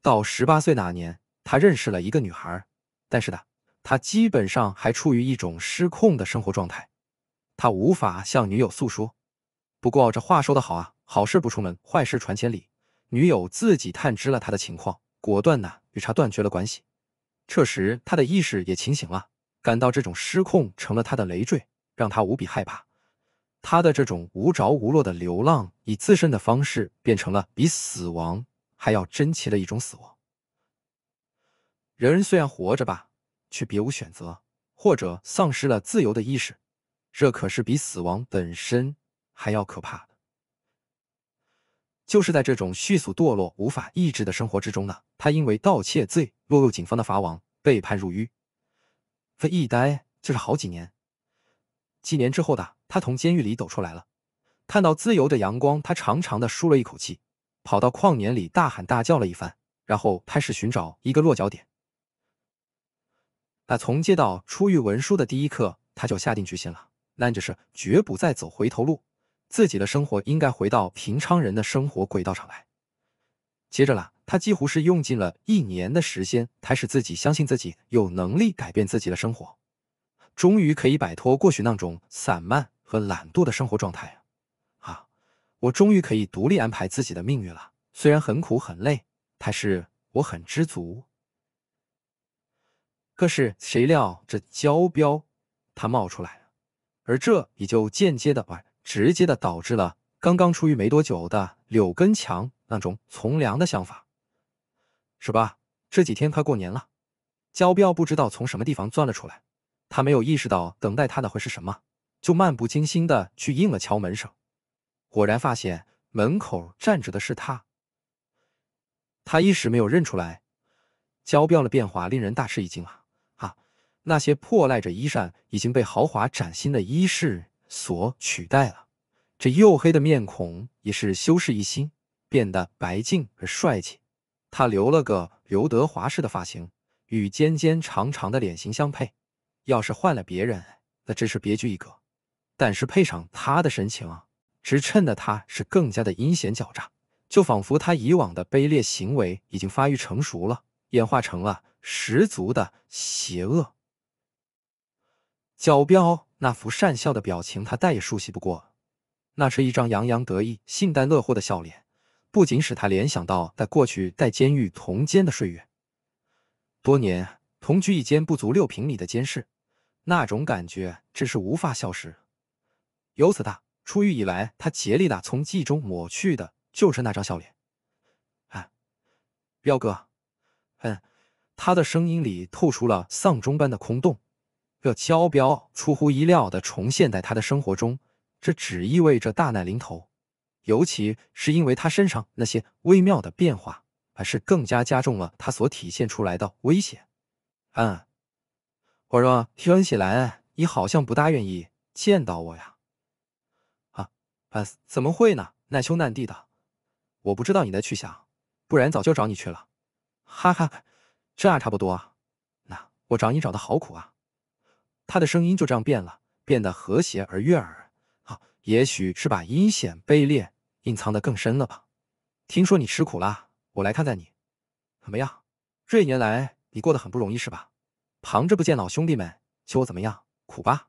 到十八岁那年，他认识了一个女孩，但是的。他基本上还处于一种失控的生活状态，他无法向女友诉说。不过这话说的好啊，好事不出门，坏事传千里。女友自己探知了他的情况，果断的与他断绝了关系。这时他的意识也清醒了，感到这种失控成了他的累赘，让他无比害怕。他的这种无着无落的流浪，以自身的方式变成了比死亡还要真切的一种死亡。人虽然活着吧。却别无选择，或者丧失了自由的意识，这可是比死亡本身还要可怕的。就是在这种迅速堕落、无法抑制的生活之中呢，他因为盗窃罪落入警方的法网，被判入狱，一待就是好几年。几年之后的他从监狱里走出来了，看到自由的阳光，他长长的舒了一口气，跑到旷野里大喊大叫了一番，然后开始寻找一个落脚点。那从接到出狱文书的第一刻，他就下定决心了，那就是绝不再走回头路，自己的生活应该回到平昌人的生活轨道上来。接着啦，他几乎是用尽了一年的时间，才使自己相信自己有能力改变自己的生活，终于可以摆脱过去那种散漫和懒惰的生活状态。啊，我终于可以独立安排自己的命运了，虽然很苦很累，但是我很知足。可是谁料这焦彪他冒出来了，而这也就间接的、呃直接的导致了刚刚出狱没多久的柳根强那种从良的想法，是吧？这几天快过年了，焦彪不知道从什么地方钻了出来，他没有意识到等待他的会是什么，就漫不经心的去应了敲门声，果然发现门口站着的是他，他一时没有认出来，焦彪的变化令人大吃一惊啊！那些破烂着衣衫已经被豪华崭新的衣饰所取代了。这黝黑的面孔也是修饰一新，变得白净而帅气。他留了个刘德华式的发型，与尖尖长长的脸型相配。要是换了别人，那真是别具一格。但是配上他的神情，啊，直衬的他是更加的阴险狡诈，就仿佛他以往的卑劣行为已经发育成熟了，演化成了十足的邪恶。小彪那副善笑的表情，他再也熟悉不过。那是一张洋洋得意、幸灾乐祸的笑脸，不仅使他联想到在过去在监狱同监的岁月，多年同居一间不足六平米的监室，那种感觉真是无法消失。由此，他出狱以来，他竭力的从记忆中抹去的，就是那张笑脸。哎，彪哥，嗯，他的声音里透出了丧钟般的空洞。要交标出乎意料的重现在他的生活中，这只意味着大难临头，尤其是因为他身上那些微妙的变化，还是更加加重了他所体现出来的危险。嗯，我说听起来你好像不大愿意见到我呀？啊？怎么会呢？难兄难弟的，我不知道你的去向，不然早就找你去了。哈哈，这还差不多啊。那我找你找的好苦啊。他的声音就这样变了，变得和谐而悦耳，啊，也许是把阴险卑劣隐藏得更深了吧。听说你吃苦了，我来看看你怎么样？这一年来你过得很不容易是吧？旁着不见老兄弟们，求我怎么样？苦吧？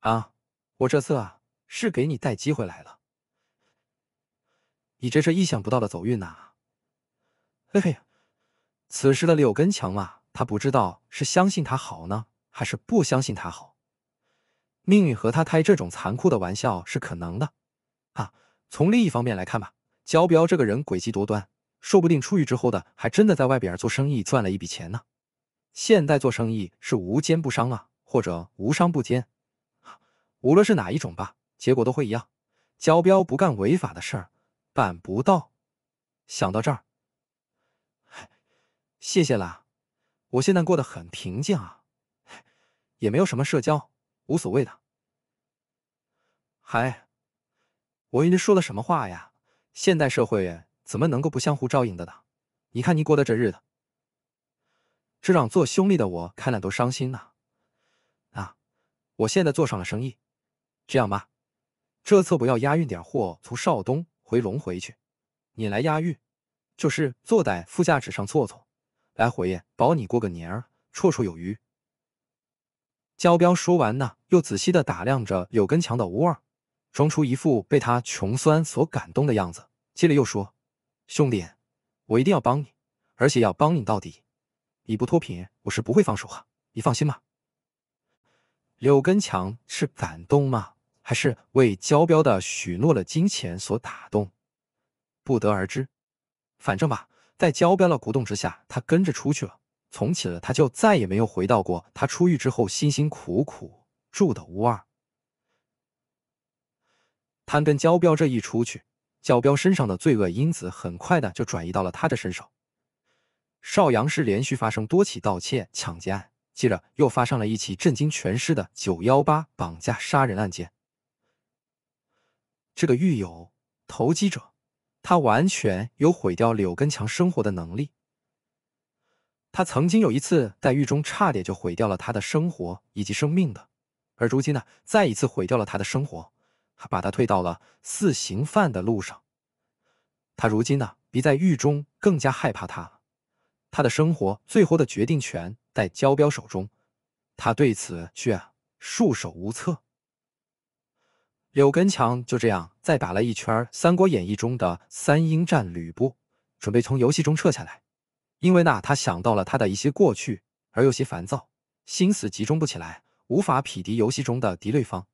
啊，我这次啊是给你带机会来了，你这是意想不到的走运呐！嘿嘿，此时的柳根强嘛，他不知道是相信他好呢。还是不相信他好，命运和他开这种残酷的玩笑是可能的啊。从另一方面来看吧，焦彪这个人诡计多端，说不定出狱之后的还真的在外边做生意赚了一笔钱呢。现代做生意是无奸不商啊，或者无商不奸，无论是哪一种吧，结果都会一样。焦彪不干违法的事儿，办不到。想到这儿，谢谢啦，我现在过得很平静啊。也没有什么社交，无所谓的。嗨，我与你说了什么话呀？现代社会怎么能够不相互照应的呢？你看你过的这日子，这让做兄弟的我看了都伤心呢！啊，我现在做上了生意，这样吧，这次我要押运点货从邵东回龙回去，你来押运，就是坐在副驾驶上坐坐，来火保你过个年儿，绰绰有余。焦彪说完呢，又仔细的打量着柳根强的窝装出一副被他穷酸所感动的样子，接着又说：“兄弟，我一定要帮你，而且要帮你到底，你不脱贫，我是不会放手啊！你放心吧。”柳根强是感动吗？还是为焦彪的许诺了金钱所打动？不得而知。反正吧，在焦彪的鼓动之下，他跟着出去了。从此他就再也没有回到过他出狱之后辛辛苦苦住的屋二。他跟焦彪这一出去，焦彪身上的罪恶因子很快的就转移到了他的身上。邵阳市连续发生多起盗窃、抢劫案，接着又发生了一起震惊全市的“九幺八”绑架杀人案件。这个狱友投机者，他完全有毁掉柳根强生活的能力。他曾经有一次在狱中差点就毁掉了他的生活以及生命的，而如今呢，再一次毁掉了他的生活，还把他推到了死刑犯的路上。他如今呢，比在狱中更加害怕他了。他的生活最后的决定权在焦彪手中，他对此却束手无策。柳根强就这样再打了一圈《三国演义》中的三英战吕布，准备从游戏中撤下来。因为那，他想到了他的一些过去，而有些烦躁，心思集中不起来，无法匹敌游戏中的敌对方。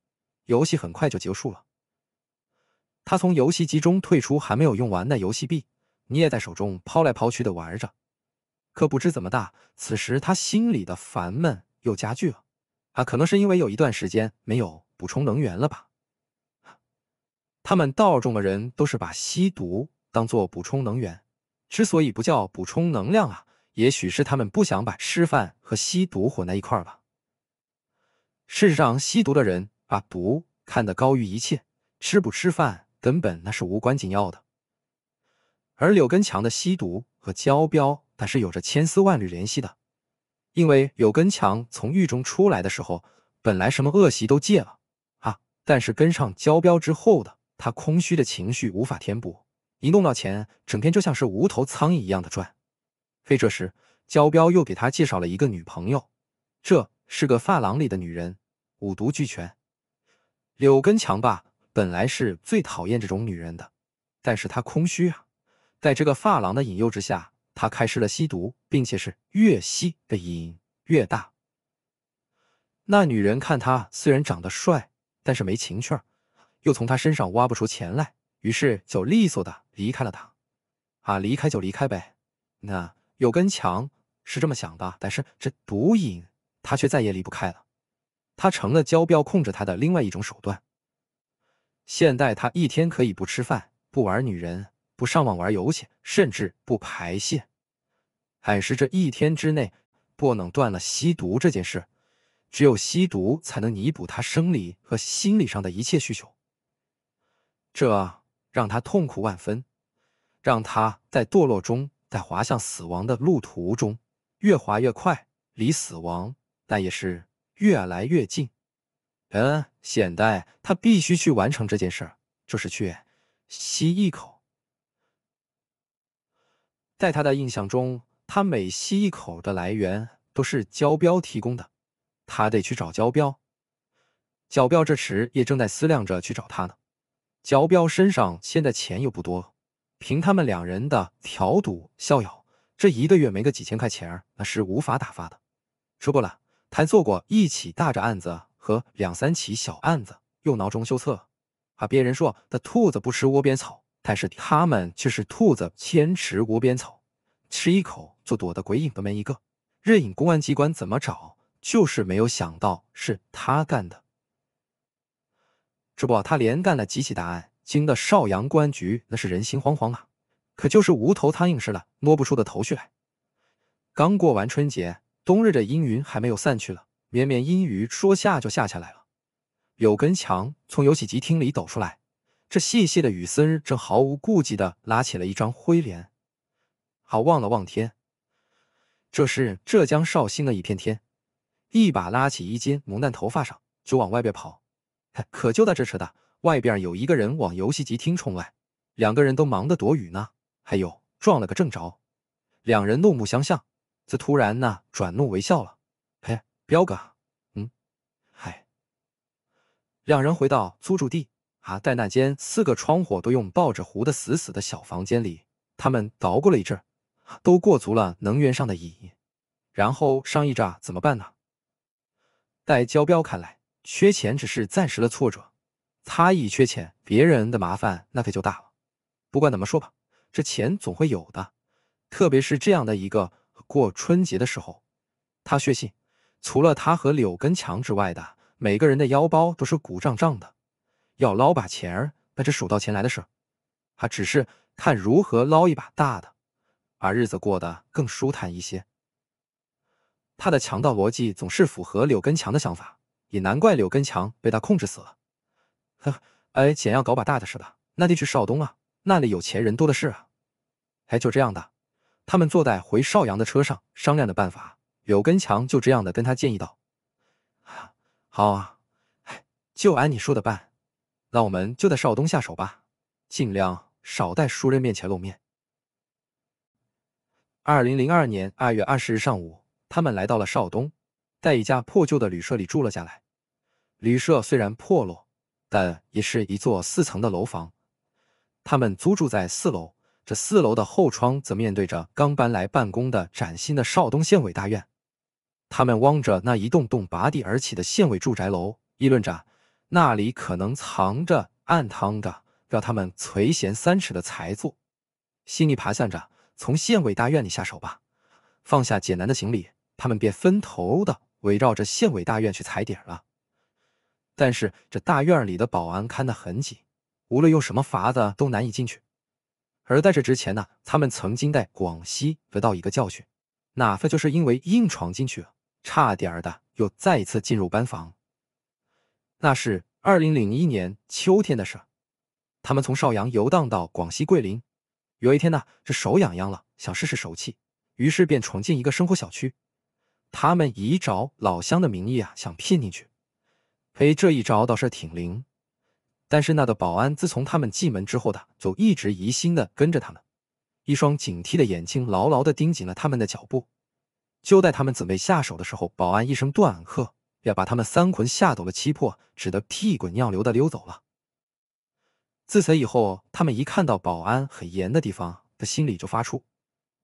游戏很快就结束了，他从游戏机中退出，还没有用完那游戏币，捏在手中抛来抛去的玩着。可不知怎么的，此时他心里的烦闷又加剧了。啊，可能是因为有一段时间没有补充能源了吧？他们道中的人都是把吸毒当做补充能源。之所以不叫补充能量啊，也许是他们不想把吃饭和吸毒混在一块儿吧。事实上，吸毒的人把毒看得高于一切，吃不吃饭根本那是无关紧要的。而柳根强的吸毒和交标，它是有着千丝万缕联系的。因为柳根强从狱中出来的时候，本来什么恶习都戒了啊，但是跟上交标之后的他，空虚的情绪无法填补。一弄到钱，整天就像是无头苍蝇一样的转。非这时，焦彪又给他介绍了一个女朋友，这是个发廊里的女人，五毒俱全。柳根强吧，本来是最讨厌这种女人的，但是他空虚啊，在这个发廊的引诱之下，他开始了吸毒，并且是越吸的瘾越大。那女人看他虽然长得帅，但是没情趣儿，又从他身上挖不出钱来，于是就利索的。离开了他，啊，离开就离开呗。那有根墙是这么想的，但是这毒瘾他却再也离不开了。他成了交标控制他的另外一种手段。现在他一天可以不吃饭、不玩女人、不上网玩游戏，甚至不排泄，还是这一天之内不能断了吸毒这件事。只有吸毒才能弥补他生理和心理上的一切需求，这让他痛苦万分。让他在堕落中，在滑向死亡的路途中越滑越快，离死亡那也是越来越近。嗯，现在他必须去完成这件事儿，就是去吸一口。在他的印象中，他每吸一口的来源都是焦彪提供的，他得去找焦彪。焦彪这时也正在思量着去找他呢。焦彪身上现在钱又不多。凭他们两人的调赌逍遥，这一个月没个几千块钱那是无法打发的。说过了，谈做过一起大着案子和两三起小案子，又脑中羞涩。啊，别人说的兔子不吃窝边草，但是他们却是兔子千吃窝边草，吃一口就躲得鬼影都没一个，任凭公安机关怎么找，就是没有想到是他干的。这不，他连干了几起大案。惊得邵阳公安局那是人心惶惶啊，可就是无头苍蝇似的，摸不出的头绪来。刚过完春节，冬日的阴云还没有散去了，绵绵阴雨说下就下下来了。有根墙从游戏机厅里抖出来，这细细的雨丝正毫无顾忌的拉起了一张灰帘。好，望了望天，这是浙江绍兴的一片天，一把拉起衣襟，蒙在头发上就往外边跑。可就在这时的。外边有一个人往游戏机厅冲来，两个人都忙得躲雨呢。还有撞了个正着，两人怒目相向，这突然呢转怒为笑了。嘿，彪哥，嗯，嗨。两人回到租住地啊，在那间四个窗户都用报纸糊得死死的小房间里，他们捣鼓了一阵，都过足了能源上的瘾。然后商议着怎么办呢？在焦彪看来，缺钱只是暂时的挫折。他一缺钱，别人的麻烦那可就大了。不管怎么说吧，这钱总会有的。特别是这样的一个过春节的时候，他确信，除了他和柳根强之外的每个人的腰包都是鼓胀胀的。要捞把钱儿，那是手到擒来的事儿。他只是看如何捞一把大的，把日子过得更舒坦一些。他的强盗逻辑总是符合柳根强的想法，也难怪柳根强被他控制死了。呵，哎，想要搞把大的是吧？那得去邵东啊，那里有钱人多的是啊。哎，就这样的，他们坐在回邵阳的车上商量的办法。柳根强就这样的跟他建议道：“好啊，哎，就按你说的办。那我们就在邵东下手吧，尽量少在熟人面前露面。”二零零二年二月二十日上午，他们来到了邵东，在一家破旧的旅社里住了下来。旅社虽然破落。但也是一座四层的楼房，他们租住在四楼。这四楼的后窗则面对着刚搬来办公的崭新的邵东县委大院。他们望着那一栋栋拔地而起的县委住宅楼，议论着那里可能藏着暗藏的、让他们垂涎三尺的财富。心里盘算着从县委大院里下手吧。放下简单的行李，他们便分头的围绕着县委大院去踩点了。但是这大院里的保安看得很紧，无论用什么法子都难以进去。而在这之前呢，他们曾经在广西得到一个教训，那怕就是因为硬闯进去了，差点儿的又再一次进入班房。那是二零零一年秋天的事他们从邵阳游荡到广西桂林，有一天呢，这手痒痒了，想试试手气，于是便闯进一个生活小区。他们以找老乡的名义啊，想骗进去。嘿，这一招倒是挺灵，但是那的保安自从他们进门之后的，就一直疑心的跟着他们，一双警惕的眼睛牢牢的盯紧了他们的脚步。就在他们准备下手的时候，保安一声断喝，要把他们三魂吓走了七魄，只得屁滚尿流的溜走了。自此以后，他们一看到保安很严的地方，他心里就发怵，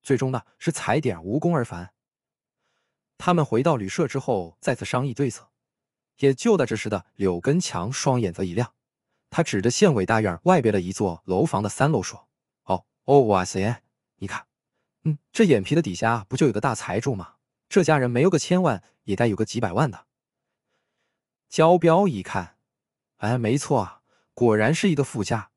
最终呢是踩点无功而返。他们回到旅社之后，再次商议对策。也就在这时的柳根强双眼则一亮，他指着县委大院外边的一座楼房的三楼说：“哦哦，哇塞，你看，嗯，这眼皮的底下不就有个大财主吗？这家人没有个千万，也该有个几百万的。”交标一看，哎，没错啊，果然是一个富家。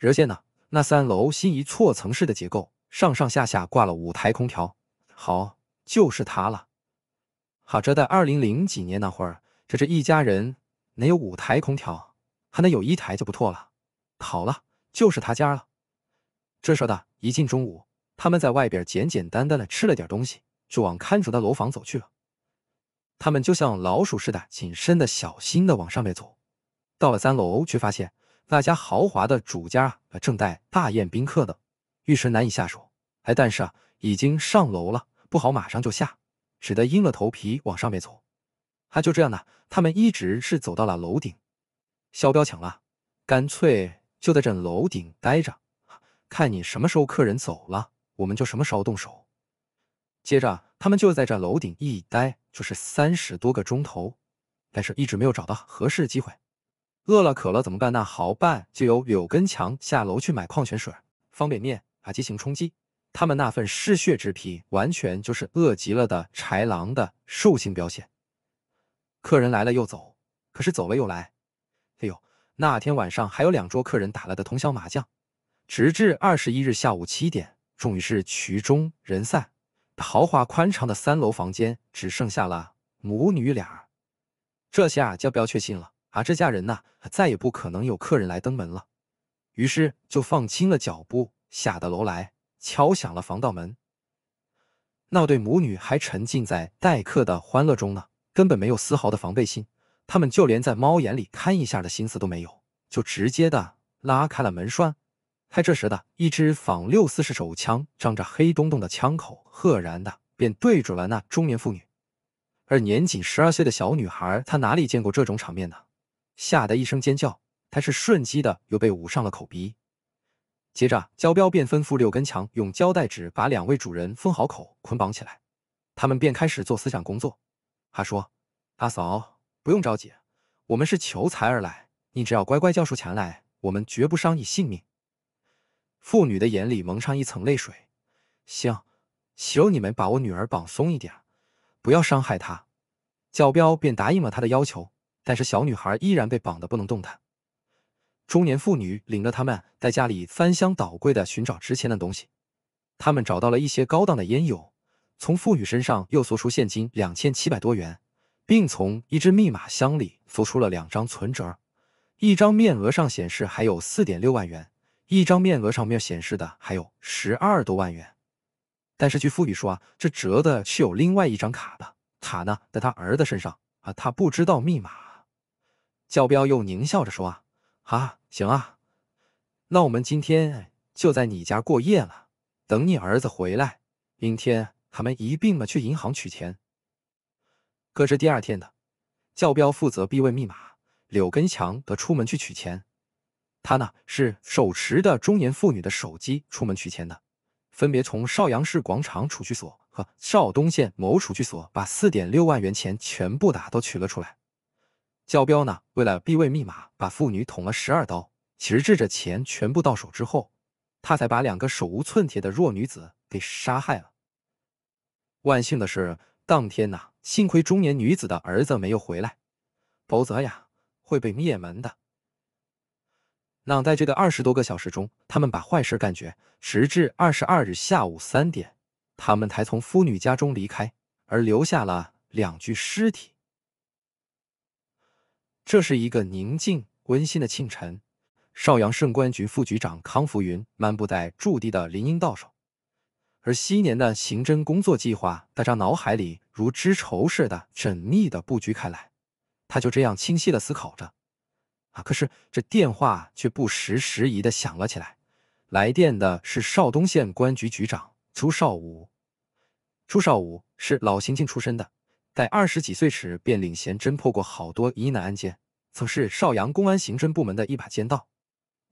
而且呢，那三楼新一错层式的结构，上上下下挂了五台空调，好，就是他了。好，这在二零零几年那会儿。这这一家人能有五台空调，还能有一台就不错了。好了，就是他家了。这时的，一进中午，他们在外边简简单单的吃了点东西，就往看守的楼房走去了。他们就像老鼠似的，谨慎的、小心的往上面走。到了三楼，却发现那家豪华的主家正待大宴宾客呢，玉臣难以下手。哎，但是啊，已经上楼了，不好马上就下，只得硬了头皮往上面走。啊，就这样呢。他们一直是走到了楼顶，肖彪强了，干脆就在这楼顶待着，看你什么时候客人走了，我们就什么时候动手。接着，他们就在这楼顶一待就是三十多个钟头，但是一直没有找到合适机会。饿了渴了怎么办？那好办，就由柳根强下楼去买矿泉水、方便面啊，进行充饥。他们那份嗜血之癖，完全就是饿极了的豺狼的兽性表现。客人来了又走，可是走了又来。哎呦，那天晚上还有两桌客人打了的通宵麻将，直至二十一日下午七点，终于是曲终人散。豪华宽敞的三楼房间只剩下了母女俩。这下叫要确信了啊，这家人呐，再也不可能有客人来登门了。于是就放轻了脚步，下得楼来，敲响了防盗门。那对母女还沉浸在待客的欢乐中呢。根本没有丝毫的防备心，他们就连在猫眼里看一下的心思都没有，就直接的拉开了门栓。而这时的一支仿六四式手枪，张着黑洞洞的枪口，赫然的便对准了那中年妇女。而年仅十二岁的小女孩，她哪里见过这种场面呢？吓得一声尖叫，她是瞬息的又被捂上了口鼻。接着，焦彪便吩咐柳根强用胶带纸把两位主人封好口，捆绑起来。他们便开始做思想工作。他说：“阿嫂，不用着急，我们是求财而来，你只要乖乖交出钱来，我们绝不伤你性命。”妇女的眼里蒙上一层泪水。行，求你们把我女儿绑松一点，不要伤害她。教彪便答应了他的要求，但是小女孩依然被绑得不能动弹。中年妇女领着他们在家里翻箱倒柜的寻找值钱的东西，他们找到了一些高档的烟油。从付宇身上又搜出现金两千七百多元，并从一只密码箱里搜出了两张存折，一张面额上显示还有四点六万元，一张面额上面显示的还有十二多万元。但是据付宇说啊，这折的是有另外一张卡的，卡呢在他儿子身上啊，他不知道密码。教彪又狞笑着说啊，啊行啊，那我们今天就在你家过夜了，等你儿子回来，明天。他们一并么去银行取钱，可是第二天呢，教标负责避位密码，柳根强则出门去取钱。他呢是手持的中年妇女的手机出门取钱的，分别从邵阳市广场储蓄所和邵东县某储蓄所把四点六万元钱全部打都取了出来。教标呢为了避位密码，把妇女捅了十二刀。直至这钱全部到手之后，他才把两个手无寸铁的弱女子给杀害了。万幸的是，当天呐，幸亏中年女子的儿子没有回来，否则呀，会被灭门的。那在这个二十多个小时中，他们把坏事干绝，直至二十二日下午三点，他们才从妇女家中离开，而留下了两具尸体。这是一个宁静温馨的清晨，邵阳胜公安局副局长康福云漫步在驻地的林荫道上。而昔年的刑侦工作计划，在他脑海里如织绸似的缜密的布局开来。他就这样清晰的思考着。啊，可是这电话却不时时宜的响了起来。来电的是邵东县公安局局长朱少武。朱少武是老刑警出身的，在二十几岁时便领衔侦破过好多疑难案件，曾是邵阳公安刑侦部门的一把尖刀。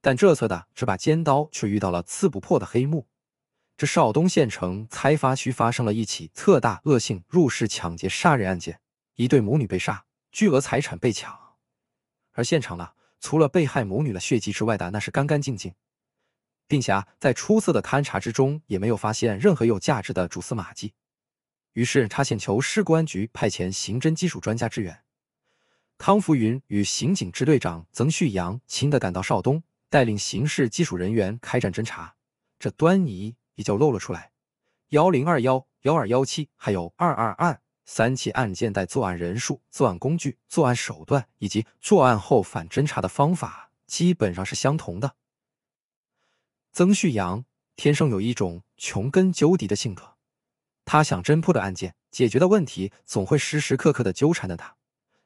但这次的这把尖刀却遇到了刺不破的黑幕。这邵东县城财发区发生了一起特大恶性入室抢劫杀人案件，一对母女被杀，巨额财产被抢。而现场呢，除了被害母女的血迹之外的，那是干干净净。并且啊，在出色的勘查之中，也没有发现任何有价值的蛛丝马迹。于是，他请求市公安局派遣刑侦技术专家支援。汤福云与刑警支队长曾旭阳亲的赶到邵东，带领刑事技术人员开展侦查。这端倪。也就露了出来。幺零二幺幺二幺七，还有二二二三起案件，带作案人数、作案工具、作案手段以及作案后反侦查的方法，基本上是相同的。曾旭阳天生有一种穷根究底的性格，他想侦破的案件、解决的问题，总会时时刻刻的纠缠着他。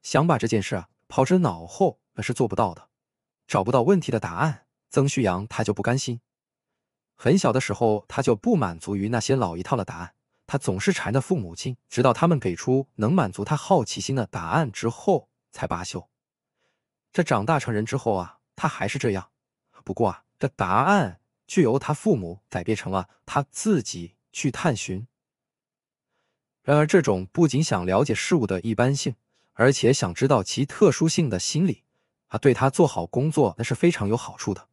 想把这件事啊抛之脑后，那是做不到的。找不到问题的答案，曾旭阳他就不甘心。很小的时候，他就不满足于那些老一套的答案，他总是缠着父母亲，直到他们给出能满足他好奇心的答案之后才罢休。这长大成人之后啊，他还是这样，不过啊，这答案却由他父母改变成了他自己去探寻。然而，这种不仅想了解事物的一般性，而且想知道其特殊性的心理啊，对他做好工作那是非常有好处的。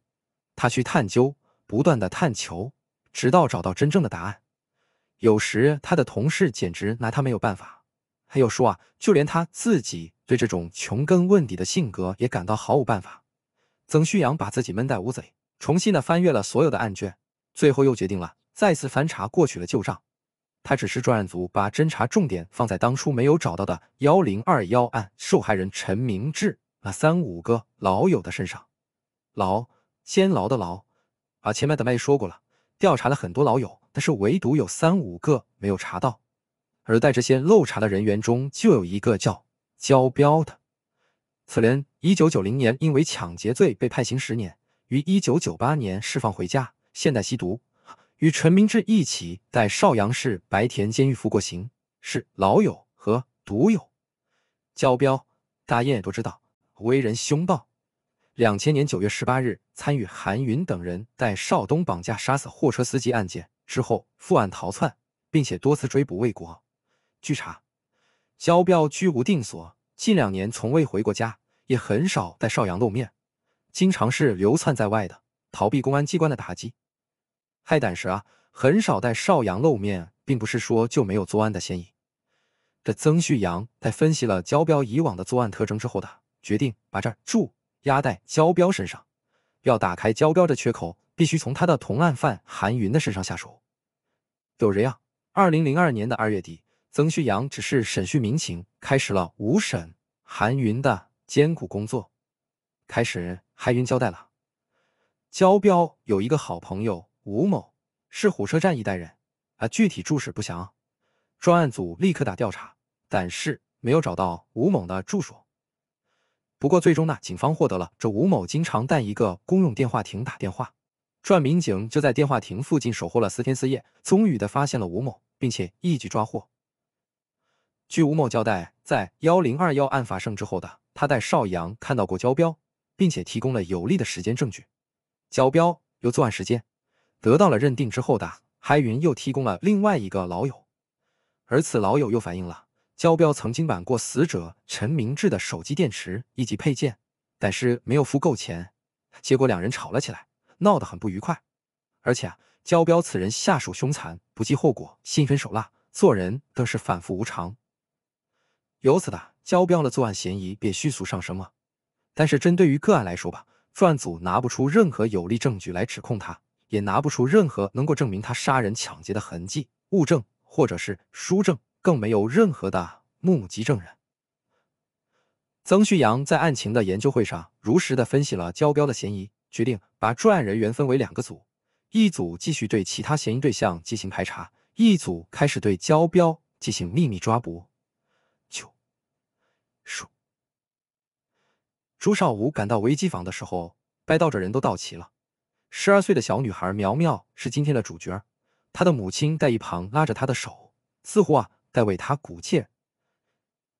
他去探究。不断的探求，直到找到真正的答案。有时他的同事简直拿他没有办法。还有说啊，就连他自己对这种穷根问底的性格也感到毫无办法。曾旭阳把自己闷在屋子里，重新的翻阅了所有的案卷，最后又决定了再次翻查过去的旧账。他指示专案组把侦查重点放在当初没有找到的幺零二幺案受害人陈明志那三五个老友的身上。牢，监牢的牢。啊，前面咱们也说过了，调查了很多老友，但是唯独有三五个没有查到。而在这些漏查的人员中，就有一个叫焦彪的。此人一九九零年因为抢劫罪被判刑十年，于一九九八年释放回家，现在吸毒，与陈明志一起在邵阳市白田监狱服过刑，是老友和毒友。焦彪，大雁也都知道，为人凶暴。两千年九月十八日，参与韩云等人在邵东绑架、杀死货车司机案件之后，负案逃窜，并且多次追捕未果。据查，焦彪居无定所，近两年从未回过家，也很少带邵阳露面，经常是流窜在外的，逃避公安机关的打击。害胆时啊，很少带邵阳露面，并不是说就没有作案的嫌疑。这曾旭阳在分析了焦彪以往的作案特征之后的，决定把这儿住。压在焦彪身上，要打开焦彪的缺口，必须从他的同案犯韩云的身上下手。有人啊，二零零二年的二月底，曾旭阳只是审讯民情，开始了五审韩云的艰苦工作。开始，韩云交代了，焦彪有一个好朋友吴某，是火车站一带人，啊，具体住址不详。专案组立刻打调查，但是没有找到吴某的住所。不过最终呢，警方获得了这吴某经常在一个公用电话亭打电话，专民警就在电话亭附近守候了四天四夜，终于的发现了吴某，并且一举抓获。据吴某交代，在幺零二幺案发生之后的，他带邵阳看到过交标，并且提供了有力的时间证据。交标有作案时间，得到了认定之后的，海云又提供了另外一个老友，而此老友又反映了。焦彪曾经买过死者陈明志的手机电池以及配件，但是没有付够钱，结果两人吵了起来，闹得很不愉快。而且，啊，焦彪此人下手凶残，不计后果，心狠手辣，做人更是反复无常。由此，的焦彪的作案嫌疑便迅速上升了。但是，针对于个案来说吧，专案组拿不出任何有力证据来指控他，也拿不出任何能够证明他杀人抢劫的痕迹、物证或者是书证。更没有任何的目击证人。曾旭阳在案情的研究会上，如实的分析了焦标的嫌疑，决定把专案人员分为两个组，一组继续对其他嫌疑对象进行排查，一组开始对焦标进行秘密抓捕。九、十。朱少武赶到危机房的时候，拜道者人都到齐了。十二岁的小女孩苗苗是今天的主角，她的母亲在一旁拉着她的手，似乎啊。在为他鼓劲。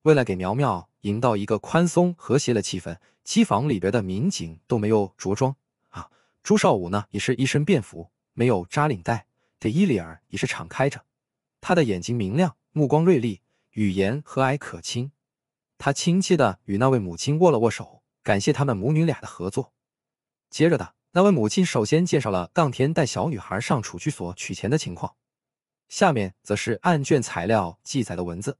为了给苗苗营造一个宽松和谐的气氛，机房里边的民警都没有着装啊。朱少武呢，也是一身便服，没有扎领带。的伊丽尔也是敞开着，他的眼睛明亮，目光锐利，语言和蔼可亲。他亲切的与那位母亲握了握手，感谢他们母女俩的合作。接着的那位母亲首先介绍了当天带小女孩上储蓄所取钱的情况。下面则是案卷材料记载的文字。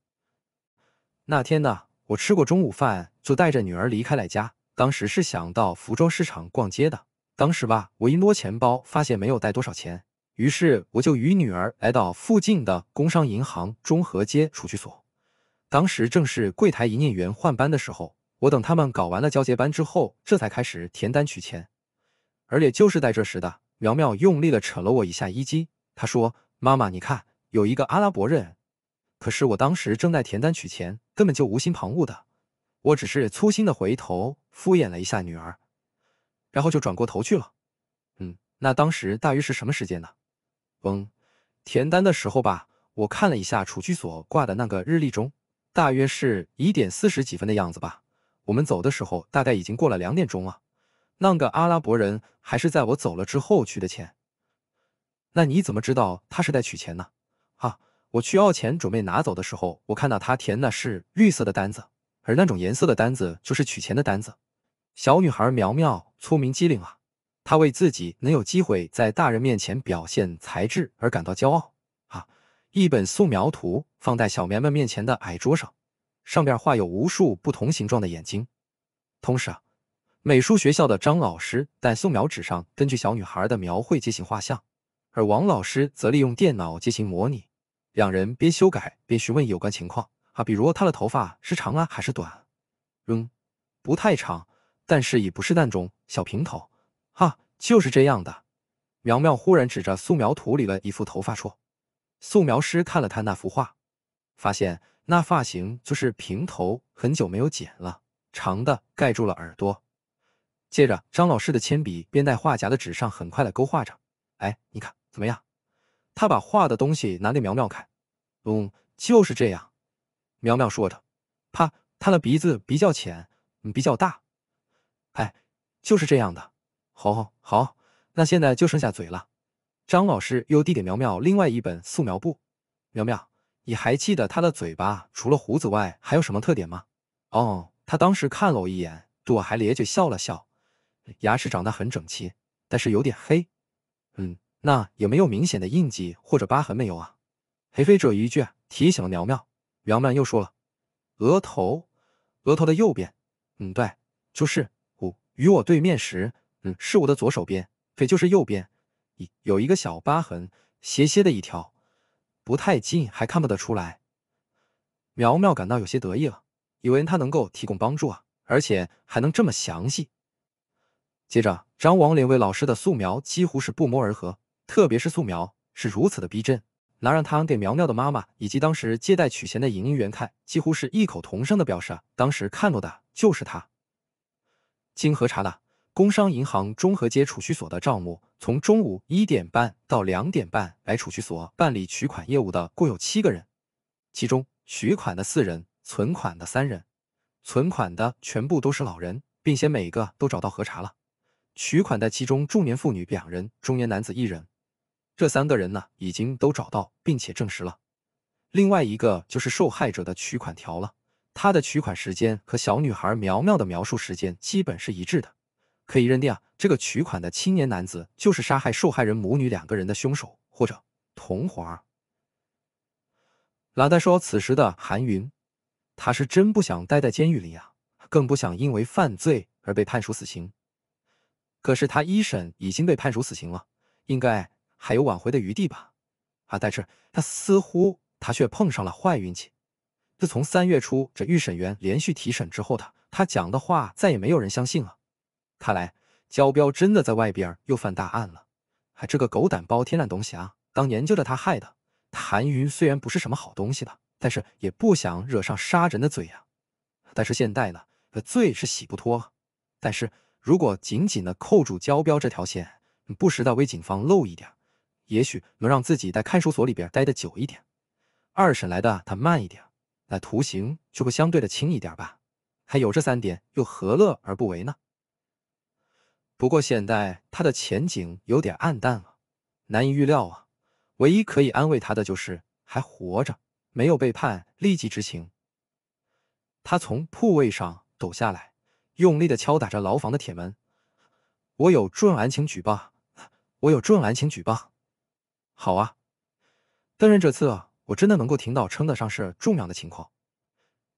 那天呢，我吃过中午饭，就带着女儿离开了家。当时是想到服装市场逛街的。当时吧，我一摸钱包，发现没有带多少钱，于是我就与女儿来到附近的工商银行中和街储蓄所。当时正是柜台营业员换班的时候，我等他们搞完了交接班之后，这才开始填单取钱。而也就是在这时的，苗苗用力的扯了我一下衣襟，她说。妈妈，你看，有一个阿拉伯人。可是我当时正在填单取钱，根本就无心旁骛的。我只是粗心的回头敷衍了一下女儿，然后就转过头去了。嗯，那当时大约是什么时间呢？嗯，填单的时候吧，我看了一下储蓄所挂的那个日历钟，大约是一点四十几分的样子吧。我们走的时候大概已经过了两点钟了，那个阿拉伯人还是在我走了之后取的钱。那你怎么知道他是在取钱呢？啊，我去要钱准备拿走的时候，我看到他填的是绿色的单子，而那种颜色的单子就是取钱的单子。小女孩苗苗聪明机灵啊，她为自己能有机会在大人面前表现才智而感到骄傲啊。一本素描图放在小苗们面前的矮桌上，上边画有无数不同形状的眼睛。同时啊，美术学校的张老师在素描纸上根据小女孩的描绘进行画像。而王老师则利用电脑进行模拟，两人边修改边询问有关情况啊，比如他的头发是长啊还是短？嗯，不太长，但是也不是那种小平头，哈，就是这样的。苗苗忽然指着素描图里的一幅头发说：“素描师看了看那幅画，发现那发型就是平头，很久没有剪了，长的盖住了耳朵。接着，张老师的铅笔边在画夹的纸上很快的勾画着，哎，你看。怎么样？他把画的东西拿给苗苗看。嗯，就是这样。苗苗说着，啪，他的鼻子比较浅，比较大。哎，就是这样的。好，好，那现在就剩下嘴了。张老师又递给苗苗另外一本素描布。苗苗，你还记得他的嘴巴除了胡子外还有什么特点吗？哦，他当时看了我一眼，对我还咧嘴笑了笑，牙齿长得很整齐，但是有点黑。嗯。那也没有明显的印记或者疤痕没有啊？裴飞这一句提醒了苗苗，苗苗又说了：“额头，额头的右边，嗯，对，就是，我与我对面时，嗯，是我的左手边，也就是右边，有一个小疤痕，斜斜的一条，不太近，还看不得出来。”苗苗感到有些得意了，以为他能够提供帮助啊，而且还能这么详细。接着，张王两位老师的素描几乎是不谋而合。特别是素描是如此的逼真，拿让他给苗苗的妈妈以及当时接待取钱的营业员看，几乎是异口同声的表示当时看到的就是他。经核查了，工商银行中和街储蓄所的账目，从中午一点半到两点半来储蓄所办理取款业务的共有七个人，其中取款的四人，存款的三人，存款的全部都是老人，并且每个都找到核查了。取款的其中中年妇女两人，中年男子一人。这三个人呢，已经都找到并且证实了。另外一个就是受害者的取款条了，他的取款时间和小女孩苗苗的描述时间基本是一致的，可以认定啊，这个取款的青年男子就是杀害受害人母女两个人的凶手或者同伙。老戴说，此时的韩云，他是真不想待在监狱里啊，更不想因为犯罪而被判处死刑。可是他一审已经被判处死刑了，应该。还有挽回的余地吧？啊！但是他似乎他却碰上了坏运气。自从三月初这预审员连续提审之后，他他讲的话再也没有人相信了。看来焦彪真的在外边又犯大案了。还这个狗胆包天的东西啊！当年就是他害的谭云。虽然不是什么好东西吧，但是也不想惹上杀人的罪呀。但是现在呢，罪是洗不脱。但是如果紧紧的扣住焦彪这条线，不时的为警方露一点。也许能让自己在看守所里边待得久一点，二审来的他慢一点，那徒刑就会相对的轻一点吧。还有这三点，又何乐而不为呢？不过现在他的前景有点暗淡了，难以预料啊。唯一可以安慰他的就是还活着，没有被判立即执行。他从铺位上抖下来，用力的敲打着牢房的铁门：“我有重案，请举报！我有重案，请举报！”好啊，当然这次我真的能够听到，称得上是重要的情况。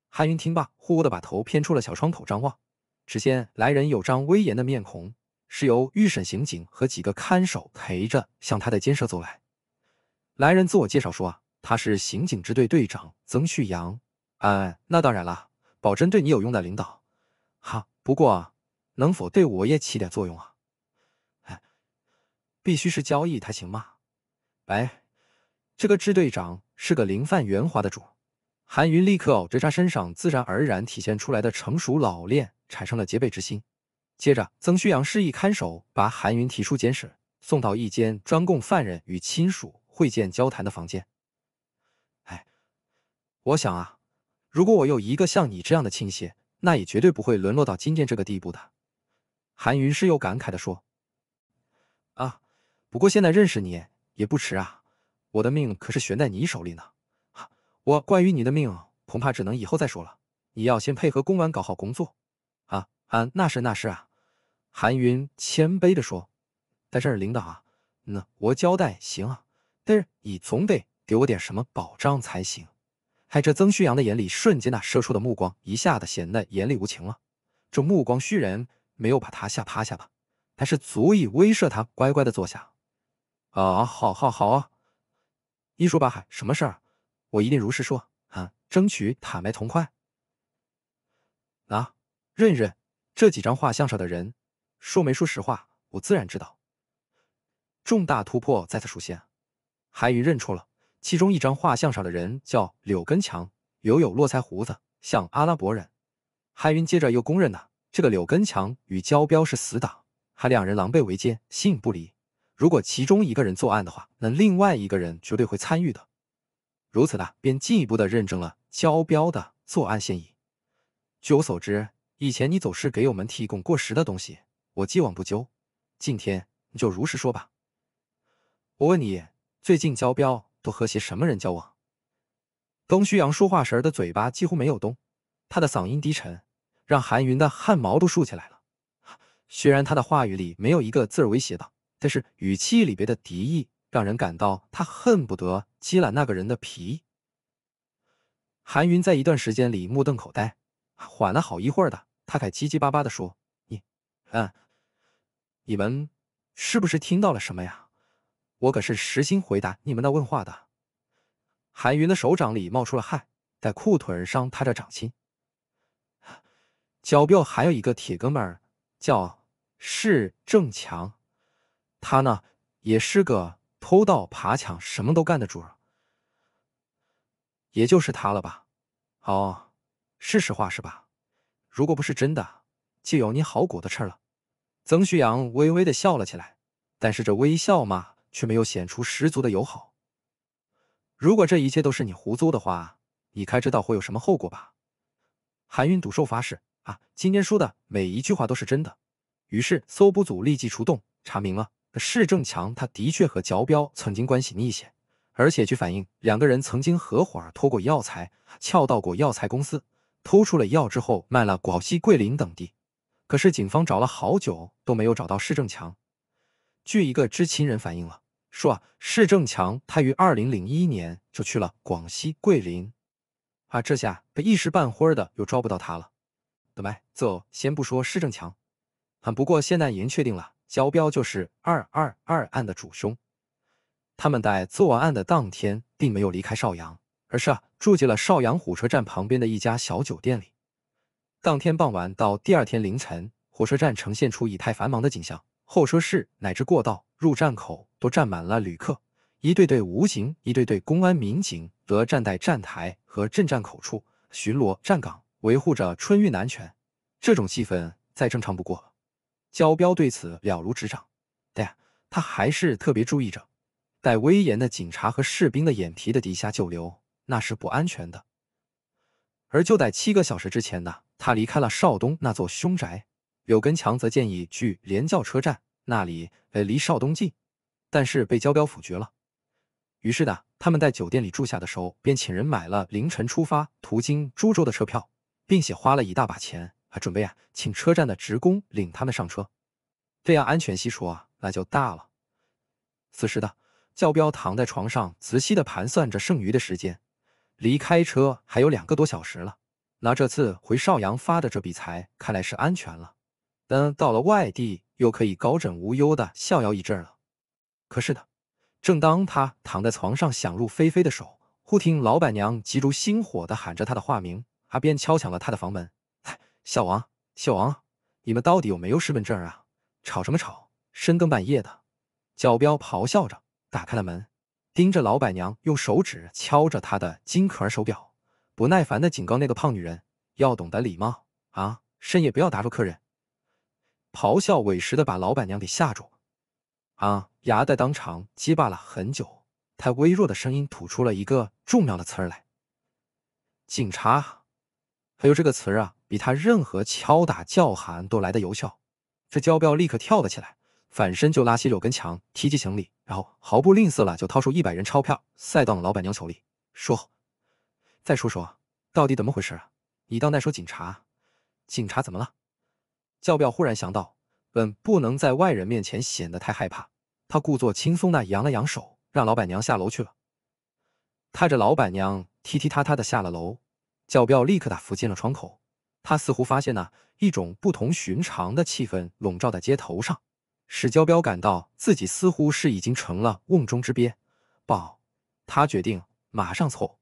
韩云听罢，忽地把头偏出了小窗口张望，只见来人有张威严的面孔，是由预审刑警和几个看守陪着向他的监舍走来。来人自我介绍说，他是刑警支队队长曾旭阳。哎，那当然了，保真对你有用的领导，哈，不过能否对我也起点作用啊？哎，必须是交易才行嘛。哎，这个支队长是个灵泛圆滑的主。韩云立刻对着扎身上自然而然体现出来的成熟老练产生了戒备之心。接着，曾旭阳示意看守把韩云提出监室，送到一间专供犯人与亲属会见交谈的房间。哎，我想啊，如果我有一个像你这样的亲戚，那也绝对不会沦落到今天这个地步的。韩云是又感慨的说：“啊，不过现在认识你。”也不迟啊，我的命可是悬在你手里呢。我关于你的命，恐怕只能以后再说了。你要先配合公安搞好工作。啊啊，那是那是啊。韩云谦卑地说。但是领导啊，那我交代行啊，但是你总得给我点什么保障才行。在曾旭阳的眼里，瞬间那射出的目光一下子显得严厉无情了。这目光虚然没有把他吓趴下吧？但是足以威慑他乖乖的坐下。啊，好，好，好，啊！一说吧，海，什么事儿？我一定如实说啊，争取坦白从宽。啊，认认这几张画像上的人，说没说实话，我自然知道。重大突破再次出现，海云认出了其中一张画像上的人叫柳根强，留有络腮胡子，像阿拉伯人。海云接着又公认呢，这个柳根强与焦彪是死党，还两人狼狈为奸，形影不离。如果其中一个人作案的话，那另外一个人绝对会参与的。如此的，便进一步的认证了焦彪的作案嫌疑。据我所知，以前你总是给我们提供过时的东西，我既往不咎。今天你就如实说吧。我问你，最近焦彪都和些什么人交往？东旭阳说话时的嘴巴几乎没有动，他的嗓音低沉，让韩云的汗毛都竖起来了。虽然他的话语里没有一个字威胁到。但是语气里边的敌意，让人感到他恨不得揭烂那个人的皮。韩云在一段时间里目瞪口呆，缓了好一会儿的，他才结结巴巴的说：“你，嗯，你们是不是听到了什么呀？我可是实心回答你们的问话的。”韩云的手掌里冒出了汗，在裤腿上踏着掌心。脚表还有一个铁哥们儿，叫是正强。他呢，也是个偷盗爬墙什么都干的主儿，也就是他了吧？哦，是实话是吧？如果不是真的，就有你好果子吃了。曾旭阳微微的笑了起来，但是这微笑嘛，却没有显出十足的友好。如果这一切都是你胡诌的话，你该知道会有什么后果吧？韩云赌兽发誓啊，今天说的每一句话都是真的。于是搜捕组立即出动，查明了。市政强，他的确和焦彪曾经关系密切，而且据反映，两个人曾经合伙托偷过药材，撬到过药材公司，偷出了药之后卖了广西桂林等地。可是警方找了好久都没有找到市政强。据一个知情人反映了，说啊，市政强他于二零零一年就去了广西桂林，啊，这下一时半会儿的又抓不到他了。怎么？走，先不说市政强，啊，不过现在已经确定了。焦彪就是二二二案的主凶。他们在作案的当天并没有离开邵阳，而是啊、住进了邵阳火车站旁边的一家小酒店里。当天傍晚到第二天凌晨，火车站呈现出以太繁忙的景象，候车室乃至过道、入站口都站满了旅客。一队队武警、一队队公安民警则站在站台和镇站口处巡逻站岗，维护着春运的安全。这种气氛再正常不过了。焦彪对此了如指掌，但他还是特别注意着，带威严的警察和士兵的眼皮的底下久留那是不安全的。而就在七个小时之前呢，他离开了邵东那座凶宅。柳根强则建议去联教车站，那里呃离邵东近，但是被焦彪否决了。于是呢，他们在酒店里住下的时候，便请人买了凌晨出发、途经株洲的车票，并且花了一大把钱。还准备啊，请车站的职工领他们上车，这样安全系数啊那就大了。此时的教彪躺在床上，仔细的盘算着剩余的时间，离开车还有两个多小时了。那这次回邵阳发的这笔财，看来是安全了。等到了外地，又可以高枕无忧的逍遥一阵了。可是的，正当他躺在床上想入非非的时候，忽听老板娘急如星火的喊着他的化名，啊，便敲响了他的房门。小王，小王，你们到底有没有身份证啊？吵什么吵？深更半夜的！角彪咆哮着打开了门，盯着老板娘，用手指敲着她的金壳手表，不耐烦的警告那个胖女人：“要懂得礼貌啊，深夜不要打扰客人。”咆哮委实的把老板娘给吓住啊，牙带当场击巴了很久，他微弱的声音吐出了一个重要的词儿来：“警察。”还有这个词啊，比他任何敲打叫喊都来得有效。这焦彪立刻跳了起来，反身就拉起柳根强，提起行李，然后毫不吝啬了，就掏出一百元钞票塞到了老板娘手里，说：“再说说，到底怎么回事啊？你当那说警察？警察怎么了？”教彪忽然想到，本不能在外人面前显得太害怕，他故作轻松的扬了扬手，让老板娘下楼去了，踏着老板娘踢踢踏踏的下了楼。教标立刻打扶进了窗口，他似乎发现了一种不同寻常的气氛笼罩在街头上，使教标感到自己似乎是已经成了瓮中之鳖。报，他决定马上走。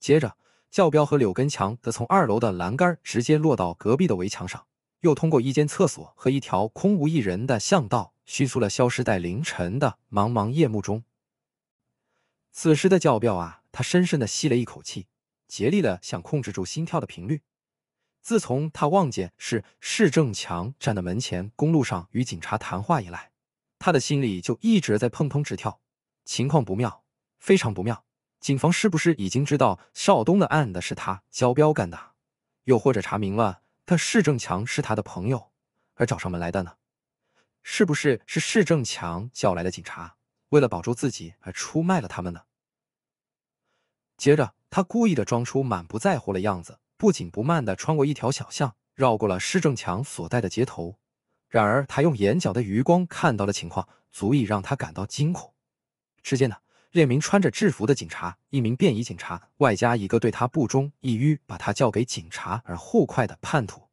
接着，教标和柳根强则从二楼的栏杆直接落到隔壁的围墙上，又通过一间厕所和一条空无一人的巷道，迅速的消失在凌晨的茫茫夜幕中。此时的教彪啊，他深深的吸了一口气。竭力的想控制住心跳的频率。自从他望见是市政强站在门前公路上与警察谈话以来，他的心里就一直在砰砰直跳。情况不妙，非常不妙！警方是不是已经知道邵东的案的是他肖彪干的，又或者查明了他市政强是他的朋友而找上门来的呢？是不是是市政强叫来的警察，为了保住自己而出卖了他们呢？接着。他故意的装出满不在乎的样子，不紧不慢的穿过一条小巷，绕过了施政强所在的街头。然而，他用眼角的余光看到的情况，足以让他感到惊恐。只见呢，两名穿着制服的警察，一名便衣警察，外加一个对他不忠、一欲把他交给警察而护快的叛徒。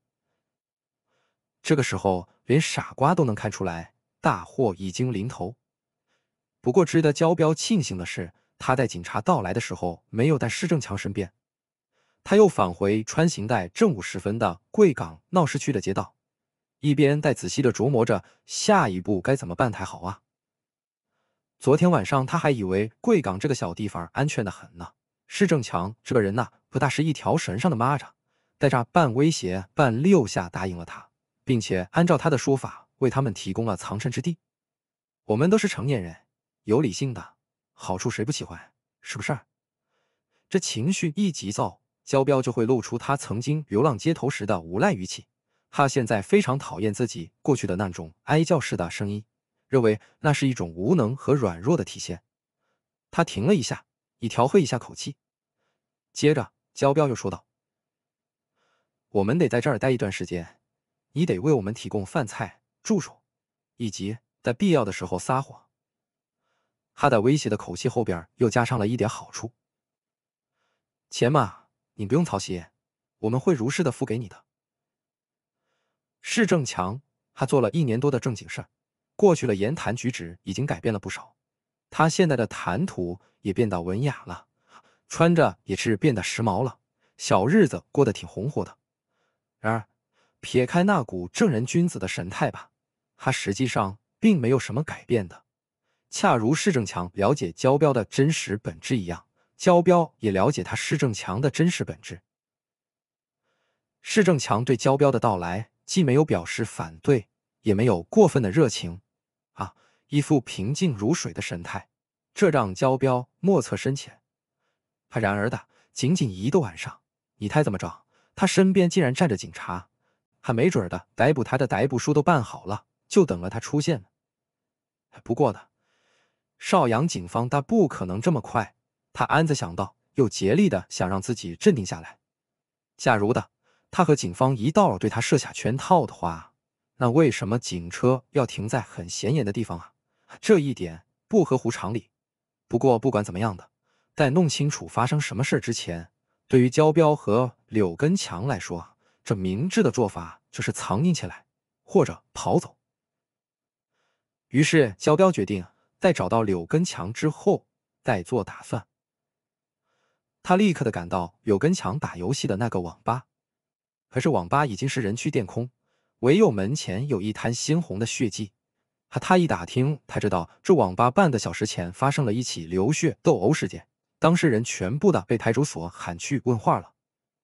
这个时候，连傻瓜都能看出来，大祸已经临头。不过，值得交标庆幸的是。他在警察到来的时候，没有在施政强身边。他又返回穿行在正午时分的贵港闹市区的街道，一边在仔细的琢磨着下一步该怎么办才好啊。昨天晚上他还以为贵港这个小地方安全的很呢。施政强这个人呐，不大是一条绳上的蚂蚱，在这半威胁半溜下答应了他，并且按照他的说法，为他们提供了藏身之地。我们都是成年人，有理性的。好处谁不喜欢？是不是？这情绪一急躁，焦彪就会露出他曾经流浪街头时的无赖语气。他现在非常讨厌自己过去的那种哀叫式的声音，认为那是一种无能和软弱的体现。他停了一下，以调和一下口气，接着焦彪又说道：“我们得在这儿待一段时间，你得为我们提供饭菜、住宿，以及在必要的时候撒谎。”他在威胁的口气后边又加上了一点好处。钱嘛，你不用操心，我们会如实的付给你的。是郑强，他做了一年多的正经事儿，过去了，言谈举止已经改变了不少。他现在的谈吐也变得文雅了，穿着也是变得时髦了，小日子过得挺红火的。然而，撇开那股正人君子的神态吧，他实际上并没有什么改变的。恰如市政强了解交标的真实本质一样，交标也了解他市政强的真实本质。市政强对交标的到来，既没有表示反对，也没有过分的热情，啊，一副平静如水的神态，这让交标莫测深浅。他然而的仅仅一个晚上，你猜怎么着？他身边竟然站着警察，还没准的逮捕他的逮捕书都办好了，就等了他出现呢。不过呢。邵阳警方，他不可能这么快。他暗自想到，又竭力的想让自己镇定下来。假如的，他和警方一道对他设下圈套的话，那为什么警车要停在很显眼的地方啊？这一点不合乎常理。不过不管怎么样的，在弄清楚发生什么事之前，对于焦彪和柳根强来说，这明智的做法就是藏匿起来或者跑走。于是焦彪决定。在找到柳根强之后，再做打算。他立刻的赶到柳根强打游戏的那个网吧，可是网吧已经是人去店空，唯有门前有一滩鲜红的血迹。他一打听，他知道这网吧半个小时前发生了一起流血斗殴事件，当事人全部的被派出所喊去问话了，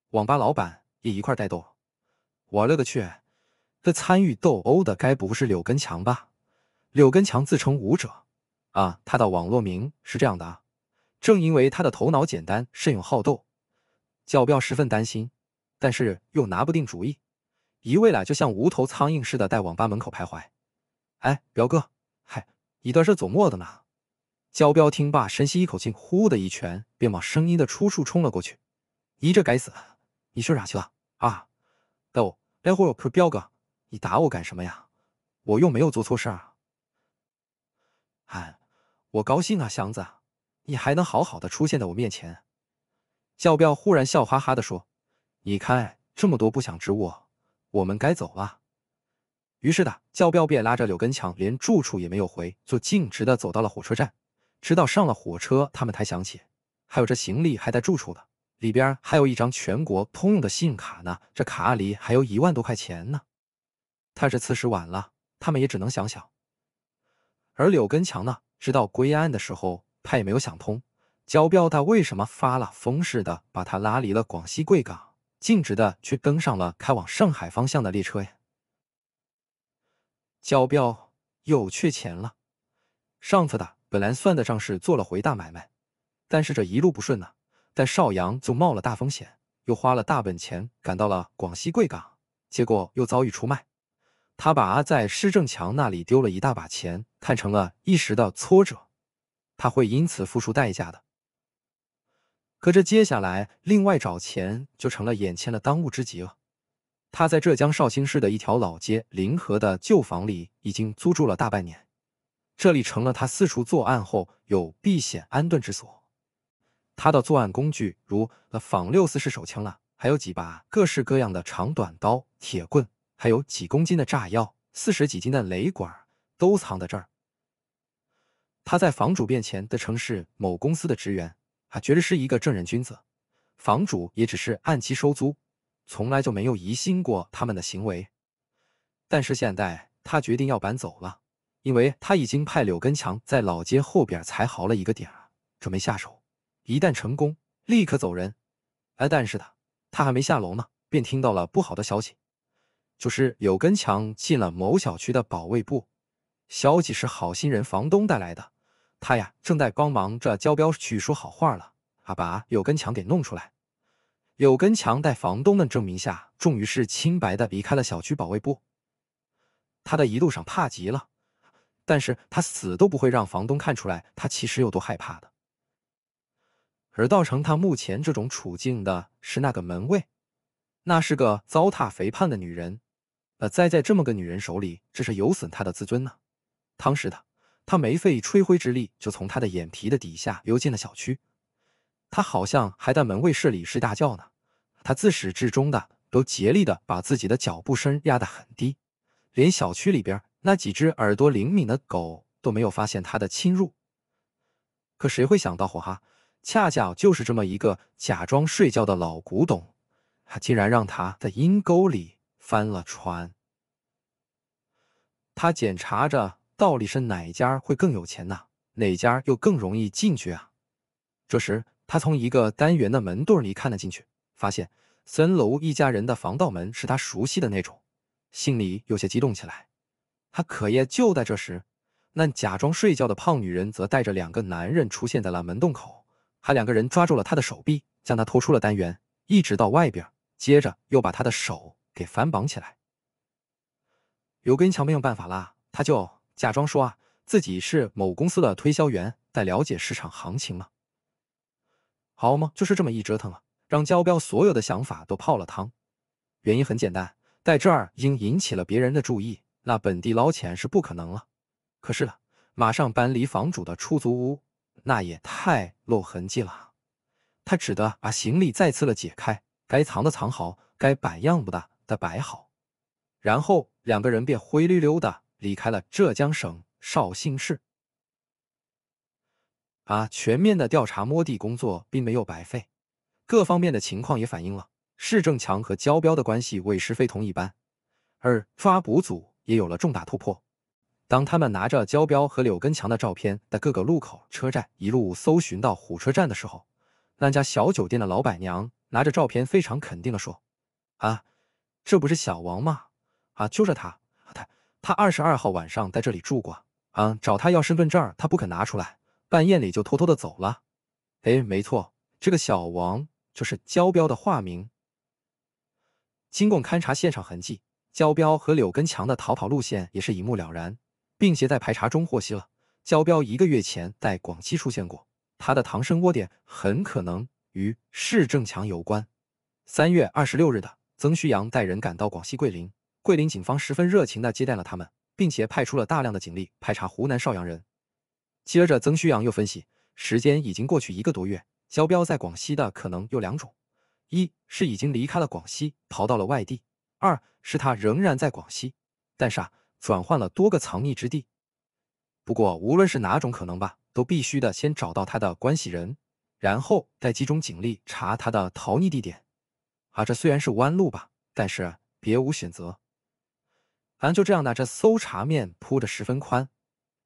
网吧老板也一块带走了。我勒个去！这参与斗殴的该不是柳根强吧？柳根强自称武者。啊，他的网络名是这样的啊。正因为他的头脑简单、慎勇好斗，焦彪十分担心，但是又拿不定主意，一未来就像无头苍蝇似的在网吧门口徘徊。哎，彪哥，嗨，你的是做墨的呢。焦彪听罢，深吸一口气，呼的一拳便往声音的出处冲了过去。咦，这该死，你说啥去了啊？逗，待会我，彪哥，你打我干什么呀？我又没有做错事啊。我高兴啊，祥子，你还能好好的出现在我面前。焦彪忽然笑哈哈的说：“你看这么多不祥之物，我们该走了。”于是的教彪便拉着柳根强，连住处也没有回，就径直的走到了火车站。直到上了火车，他们才想起还有这行李还带住处的，里边还有一张全国通用的信用卡呢，这卡里还有一万多块钱呢。但是此时晚了，他们也只能想想。而柳根强呢？直到归案的时候，他也没有想通，焦彪他为什么发了疯似的把他拉离了广西贵港，径直的去登上了开往上海方向的列车呀？焦彪又缺钱了，上次的本来算得上是做了回大买卖，但是这一路不顺呢，但邵阳就冒了大风险，又花了大本钱赶到了广西贵港，结果又遭遇出卖。他把阿在施正强那里丢了一大把钱看成了一时的挫折，他会因此付出代价的。可这接下来另外找钱就成了眼前的当务之急了。他在浙江绍兴市的一条老街临河的旧房里已经租住了大半年，这里成了他四处作案后有避险安顿之所。他的作案工具，如仿六四式手枪啦，还有几把各式各样的长短刀、铁棍。还有几公斤的炸药，四十几斤的雷管都藏在这儿。他在房主面前自称是某公司的职员，还觉得是一个正人君子。房主也只是按期收租，从来就没有疑心过他们的行为。但是现在他决定要搬走了，因为他已经派柳根强在老街后边才好了一个点儿，准备下手。一旦成功，立刻走人。哎，但是他他还没下楼呢，便听到了不好的消息。就是有根强进了某小区的保卫部，消息是好心人房东带来的。他呀正在帮忙着交标去说好话了，啊把有根强给弄出来。有根强带房东们证明下，终于是清白的离开了小区保卫部。他的一路上怕极了，但是他死都不会让房东看出来他其实有多害怕的。而造成他目前这种处境的是那个门卫，那是个糟蹋肥胖的女人。呃，栽在这么个女人手里，这是有损她的自尊呢。当时的他没费吹灰之力，就从她的眼皮的底下溜进了小区。他好像还在门卫室里睡大觉呢。他自始至终的都竭力的把自己的脚步声压得很低，连小区里边那几只耳朵灵敏的狗都没有发现他的侵入。可谁会想到哈，恰巧就是这么一个假装睡觉的老古董，他竟然让他在阴沟里。翻了船。他检查着，到底是哪家会更有钱呢？哪家又更容易进去啊？这时，他从一个单元的门洞里看了进去，发现三楼一家人的防盗门是他熟悉的那种，心里有些激动起来。他可也，就在这时，那假装睡觉的胖女人则带着两个男人出现在了门洞口，还两个人抓住了他的手臂，将他拖出了单元，一直到外边，接着又把他的手。给反绑起来，刘根强没有办法了，他就假装说啊，自己是某公司的推销员，在了解市场行情嘛，好嘛，就是这么一折腾啊，让焦彪所有的想法都泡了汤。原因很简单，在这儿已经引起了别人的注意，那本地捞钱是不可能了。可是呢，马上搬离房主的出租屋，那也太露痕迹了。他只得把行李再次的解开，该藏的藏好，该摆样不的。的摆好，然后两个人便灰溜溜的离开了浙江省绍兴市。啊，全面的调查摸底工作并没有白费，各方面的情况也反映了市政强和焦彪的关系委实非同一般，而抓捕组也有了重大突破。当他们拿着焦彪和柳根强的照片在各个路口、车站一路搜寻到火车站的时候，那家小酒店的老板娘拿着照片非常肯定的说：“啊。”这不是小王吗？啊，就是他，他他二十二号晚上在这里住过啊，找他要身份证，他不肯拿出来，半夜里就偷偷的走了。哎，没错，这个小王就是焦彪的化名。经过勘查现场痕迹，焦彪和柳根强的逃跑路线也是一目了然，并且在排查中获悉了焦彪一个月前在广西出现过，他的藏身窝点很可能与市政强有关。三月二十六日的。曾旭阳带人赶到广西桂林，桂林警方十分热情地接待了他们，并且派出了大量的警力排查湖南邵阳人。接着，曾旭阳又分析，时间已经过去一个多月，肖彪在广西的可能有两种：一是已经离开了广西，逃到了外地；二是他仍然在广西，但是啊，转换了多个藏匿之地。不过，无论是哪种可能吧，都必须的先找到他的关系人，然后再集中警力查他的逃匿地点。啊，这虽然是弯路吧，但是别无选择。俺就这样拿着搜查面铺的十分宽，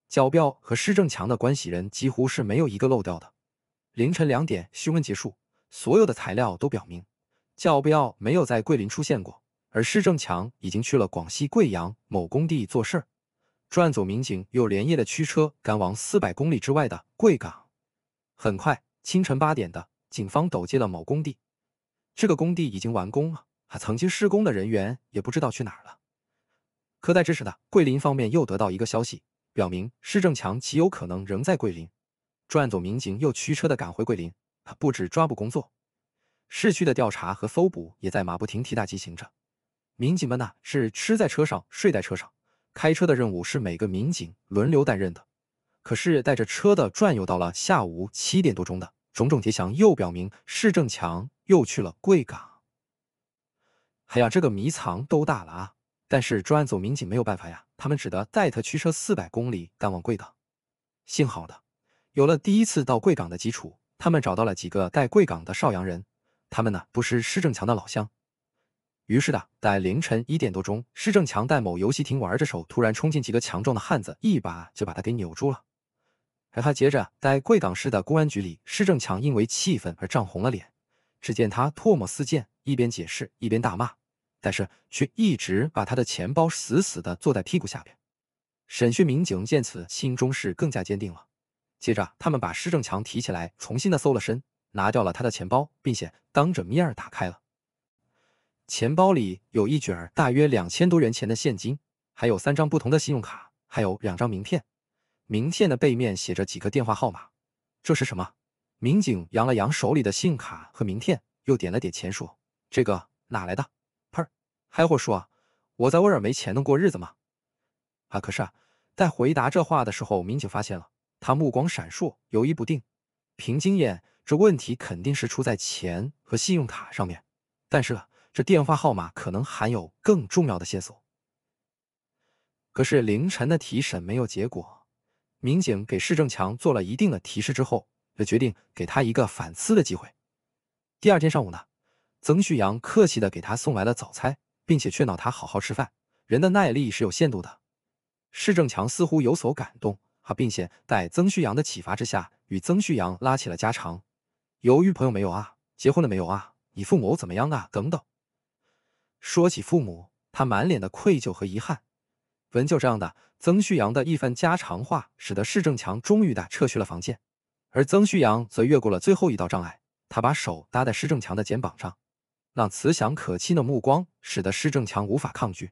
角彪和施正强的关系人几乎是没有一个漏掉的。凌晨两点讯问结束，所有的材料都表明，角彪没有在桂林出现过，而施正强已经去了广西贵阳某工地做事儿。专案组民警又连夜的驱车赶往四百公里之外的贵港。很快，清晨八点的，警方走进了某工地。这个工地已经完工了，他曾经施工的人员也不知道去哪了。科代知识的桂林方面又得到一个消息，表明施正强极有可能仍在桂林。专案组民警又驱车的赶回桂林，他布置抓捕工作，市区的调查和搜捕也在马不停蹄的进行着。民警们呢是吃在车上，睡在车上，开车的任务是每个民警轮流担任的。可是带着车的转悠到了下午七点多钟的种种迹象又表明市政强。又去了贵港，哎呀，这个迷藏都大了啊！但是专案组民警没有办法呀，他们只得带他驱车四百公里赶往贵港。幸好的，有了第一次到贵港的基础，他们找到了几个在贵港的邵阳人，他们呢不是施正强的老乡。于是的，在凌晨一点多钟，施正强在某游戏厅玩着手，突然冲进几个强壮的汉子，一把就把他给扭住了。而他接着在贵港市的公安局里，施正强因为气愤而涨红了脸。只见他唾沫四溅，一边解释一边大骂，但是却一直把他的钱包死死的坐在屁股下边。审讯民警见此，心中是更加坚定了。接着，他们把施正强提起来，重新的搜了身，拿掉了他的钱包，并且当着面打开了。钱包里有一卷大约两千多元钱的现金，还有三张不同的信用卡，还有两张名片。名片的背面写着几个电话号码。这是什么？民警扬了扬手里的信用卡和名片，又点了点钱，说：“这个哪来的？呸！还货说我在威尔没钱能过日子吗？啊！可是，啊，在回答这话的时候，民警发现了他目光闪烁，犹豫不定。凭经验，这问题肯定是出在钱和信用卡上面。但是，这电话号码可能含有更重要的线索。可是凌晨的提审没有结果，民警给市政强做了一定的提示之后。”决定给他一个反思的机会。第二天上午呢，曾旭阳客气的给他送来了早餐，并且劝导他好好吃饭。人的耐力是有限度的。施政强似乎有所感动啊，并且在曾旭阳的启发之下，与曾旭阳拉起了家常。由于朋友没有啊？结婚了没有啊？你父母怎么样啊？等等。说起父母，他满脸的愧疚和遗憾。就这样的曾旭阳的一番家常话，使得施政强终于的撤去了房间。而曾旭阳则越过了最后一道障碍，他把手搭在施正强的肩膀上，那慈祥可亲的目光使得施正强无法抗拒。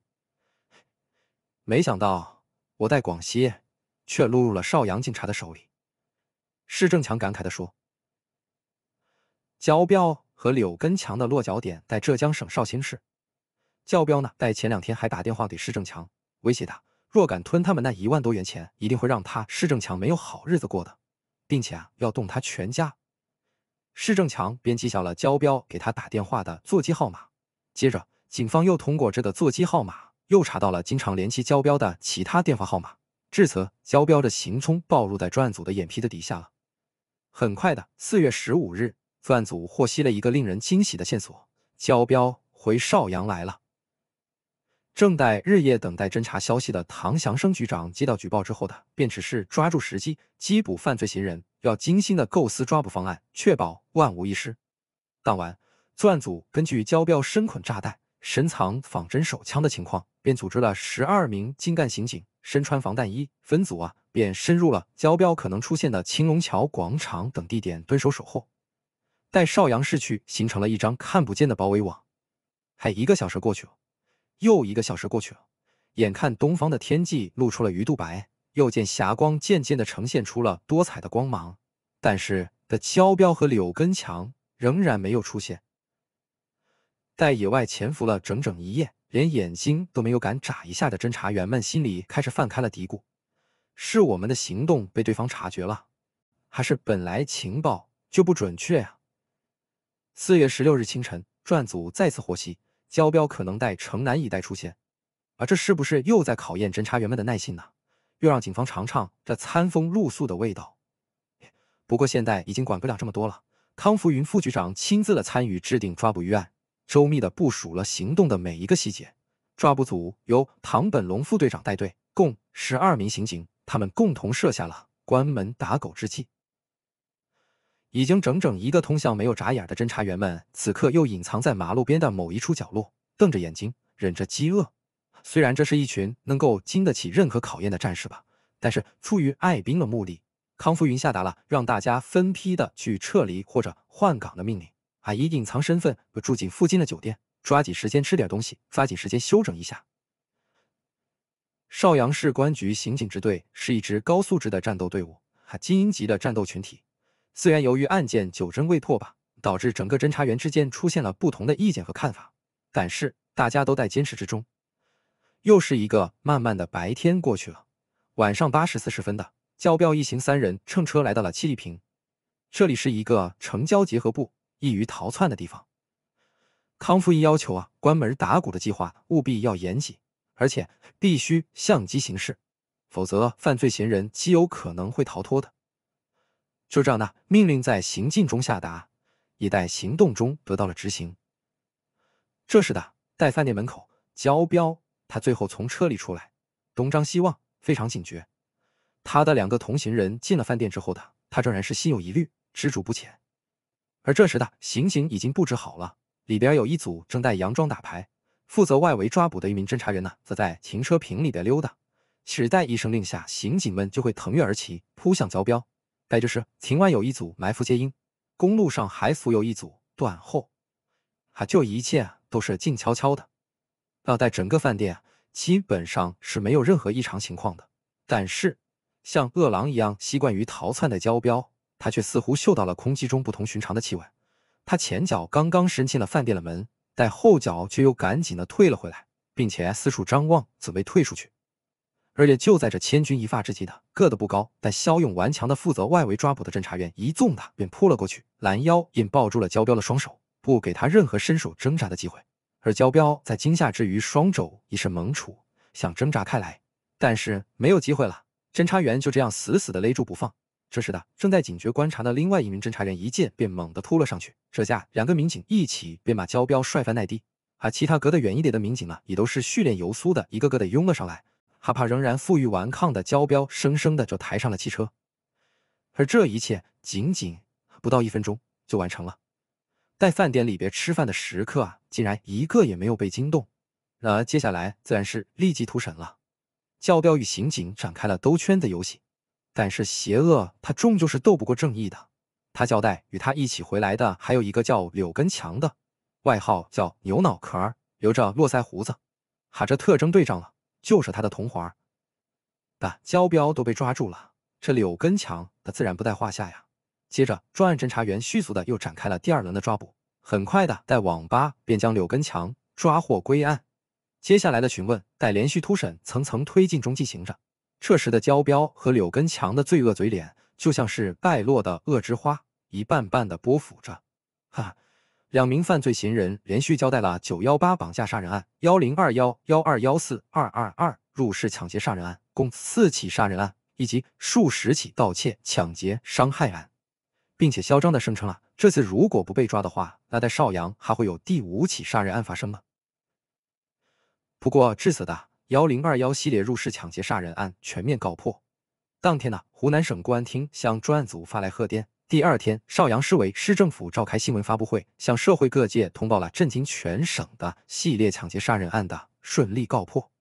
没想到我在广西，却落入了邵阳警察的手里。施正强感慨地说：“焦彪和柳根强的落脚点在浙江省绍兴市。焦彪呢，在前两天还打电话给施正强，威胁他，若敢吞他们那一万多元钱，一定会让他施正强没有好日子过的。”并且啊，要动他全家。施正强便记下了交标给他打电话的座机号码，接着警方又通过这个座机号码，又查到了经常联系交标的其他电话号码。至此，交标的行踪暴露在专案组的眼皮子底下了。很快的，四月十五日，专案组获悉了一个令人惊喜的线索：交标回邵阳来了。正待日夜等待侦查消息的唐祥生局长接到举报之后的，便只是抓住时机缉捕犯罪嫌疑人，要精心的构思抓捕方案，确保万无一失。当晚，作案组根据交标深捆炸弹、深藏仿真手枪的情况，便组织了十二名精干刑警，身穿防弹衣，分组啊，便深入了交标可能出现的青龙桥广场等地点蹲守守候，待邵阳市去，形成了一张看不见的包围网。还一个小时过去了。又一个小时过去了，眼看东方的天际露出了鱼肚白，又见霞光渐渐的呈现出了多彩的光芒。但是的焦标和柳根墙仍然没有出现。在野外潜伏了整整一夜，连眼睛都没有敢眨一下的侦查员们心里开始泛开了嘀咕：是我们的行动被对方察觉了，还是本来情报就不准确啊？四月十六日清晨，专组再次获悉。交标可能在城南一带出现，而这是不是又在考验侦查员们的耐心呢？又让警方尝尝这餐风露宿的味道。不过现在已经管不了这么多了。康福云副局长亲自的参与制定抓捕预案，周密的部署了行动的每一个细节。抓捕组由唐本龙副队长带队，共十二名刑警，他们共同设下了关门打狗之计。已经整整一个通宵没有眨眼的侦查员们，此刻又隐藏在马路边的某一处角落，瞪着眼睛，忍着饥饿。虽然这是一群能够经得起任何考验的战士吧，但是出于爱兵的目的，康福云下达了让大家分批的去撤离或者换岗的命令，啊，以隐藏身份住进附近的酒店，抓紧时间吃点东西，抓紧时间休整一下。邵阳市公安局刑警支队是一支高素质的战斗队伍，还精英级的战斗群体。虽然由于案件久侦未破吧，导致整个侦查员之间出现了不同的意见和看法，但是大家都在监视之中。又是一个慢慢的白天过去了，晚上八时四十分的，焦彪一行三人乘车来到了七里坪，这里是一个城郊结合部，易于逃窜的地方。康复医要求啊，关门打鼓的计划务必要严谨，而且必须相机行事，否则犯罪嫌疑人极有可能会逃脱的。就这样呢，命令在行进中下达，也在行动中得到了执行。这时的在饭店门口交标，他最后从车里出来，东张西望，非常警觉。他的两个同行人进了饭店之后的，他仍然是心有疑虑，知足不前。而这时的刑警已经布置好了，里边有一组正在佯装打牌，负责外围抓捕的一名侦查员呢，则在停车坪里边溜达。只待一声令下，刑警们就会腾跃而起，扑向交标。再就是，秦外有一组埋伏接应，公路上还伏有一组断后，啊，就一切都是静悄悄的。要在整个饭店基本上是没有任何异常情况的。但是，像饿狼一样习惯于逃窜的焦彪，他却似乎嗅到了空气中不同寻常的气味。他前脚刚刚伸进了饭店的门，但后脚却又赶紧的退了回来，并且四处张望，准备退出去。而且就在这千钧一发之际，呢，个子不高，但骁勇顽强的负责外围抓捕的侦查员一纵，他便扑了过去，拦腰引爆住了焦彪的双手，不给他任何伸手挣扎的机会。而焦彪在惊吓之余，双肘已是猛杵，想挣扎开来，但是没有机会了。侦查员就这样死死的勒住不放。这时的正在警觉观察的另外一名侦查员一见便猛地扑了上去，这下两个民警一起便把焦彪摔翻在地。而其他隔得远一点的民警呢，也都是训练有素的，一个个的拥了上来。哈帕仍然负隅顽抗的焦彪，生生的就抬上了汽车，而这一切仅仅不到一分钟就完成了。在饭店里边吃饭的食客啊，竟然一个也没有被惊动。然而接下来自然是立即突审了。焦彪与刑警展开了兜圈的游戏，但是邪恶他终究是斗不过正义的。他交代与他一起回来的还有一个叫柳根强的，外号叫牛脑壳儿，留着络腮胡子，哈着特征对上了。就是他的同伙，但焦彪都被抓住了，这柳根强他自然不在话下呀。接着专案侦查员迅速的又展开了第二轮的抓捕，很快的，在网吧便将柳根强抓获归案。接下来的询问在连续突审层层推进中进行着，这时的焦彪和柳根强的罪恶嘴脸就像是败落的恶之花，一瓣瓣的剥腐着。哈。两名犯罪嫌疑人连续交代了“九幺八”绑架杀人案、“幺零二幺幺二幺四二二二”入室抢劫杀人案，共四起杀人案以及数十起盗窃、抢劫、伤害案，并且嚣张的声称了：这次如果不被抓的话，那在邵阳还会有第五起杀人案发生吗？不过至此的“幺零二幺”系列入室抢劫杀人案全面告破。当天呢，湖南省公安厅向专案组发来贺电。第二天，邵阳市委、市政府召开新闻发布会，向社会各界通报了震惊全省的系列抢劫杀人案的顺利告破。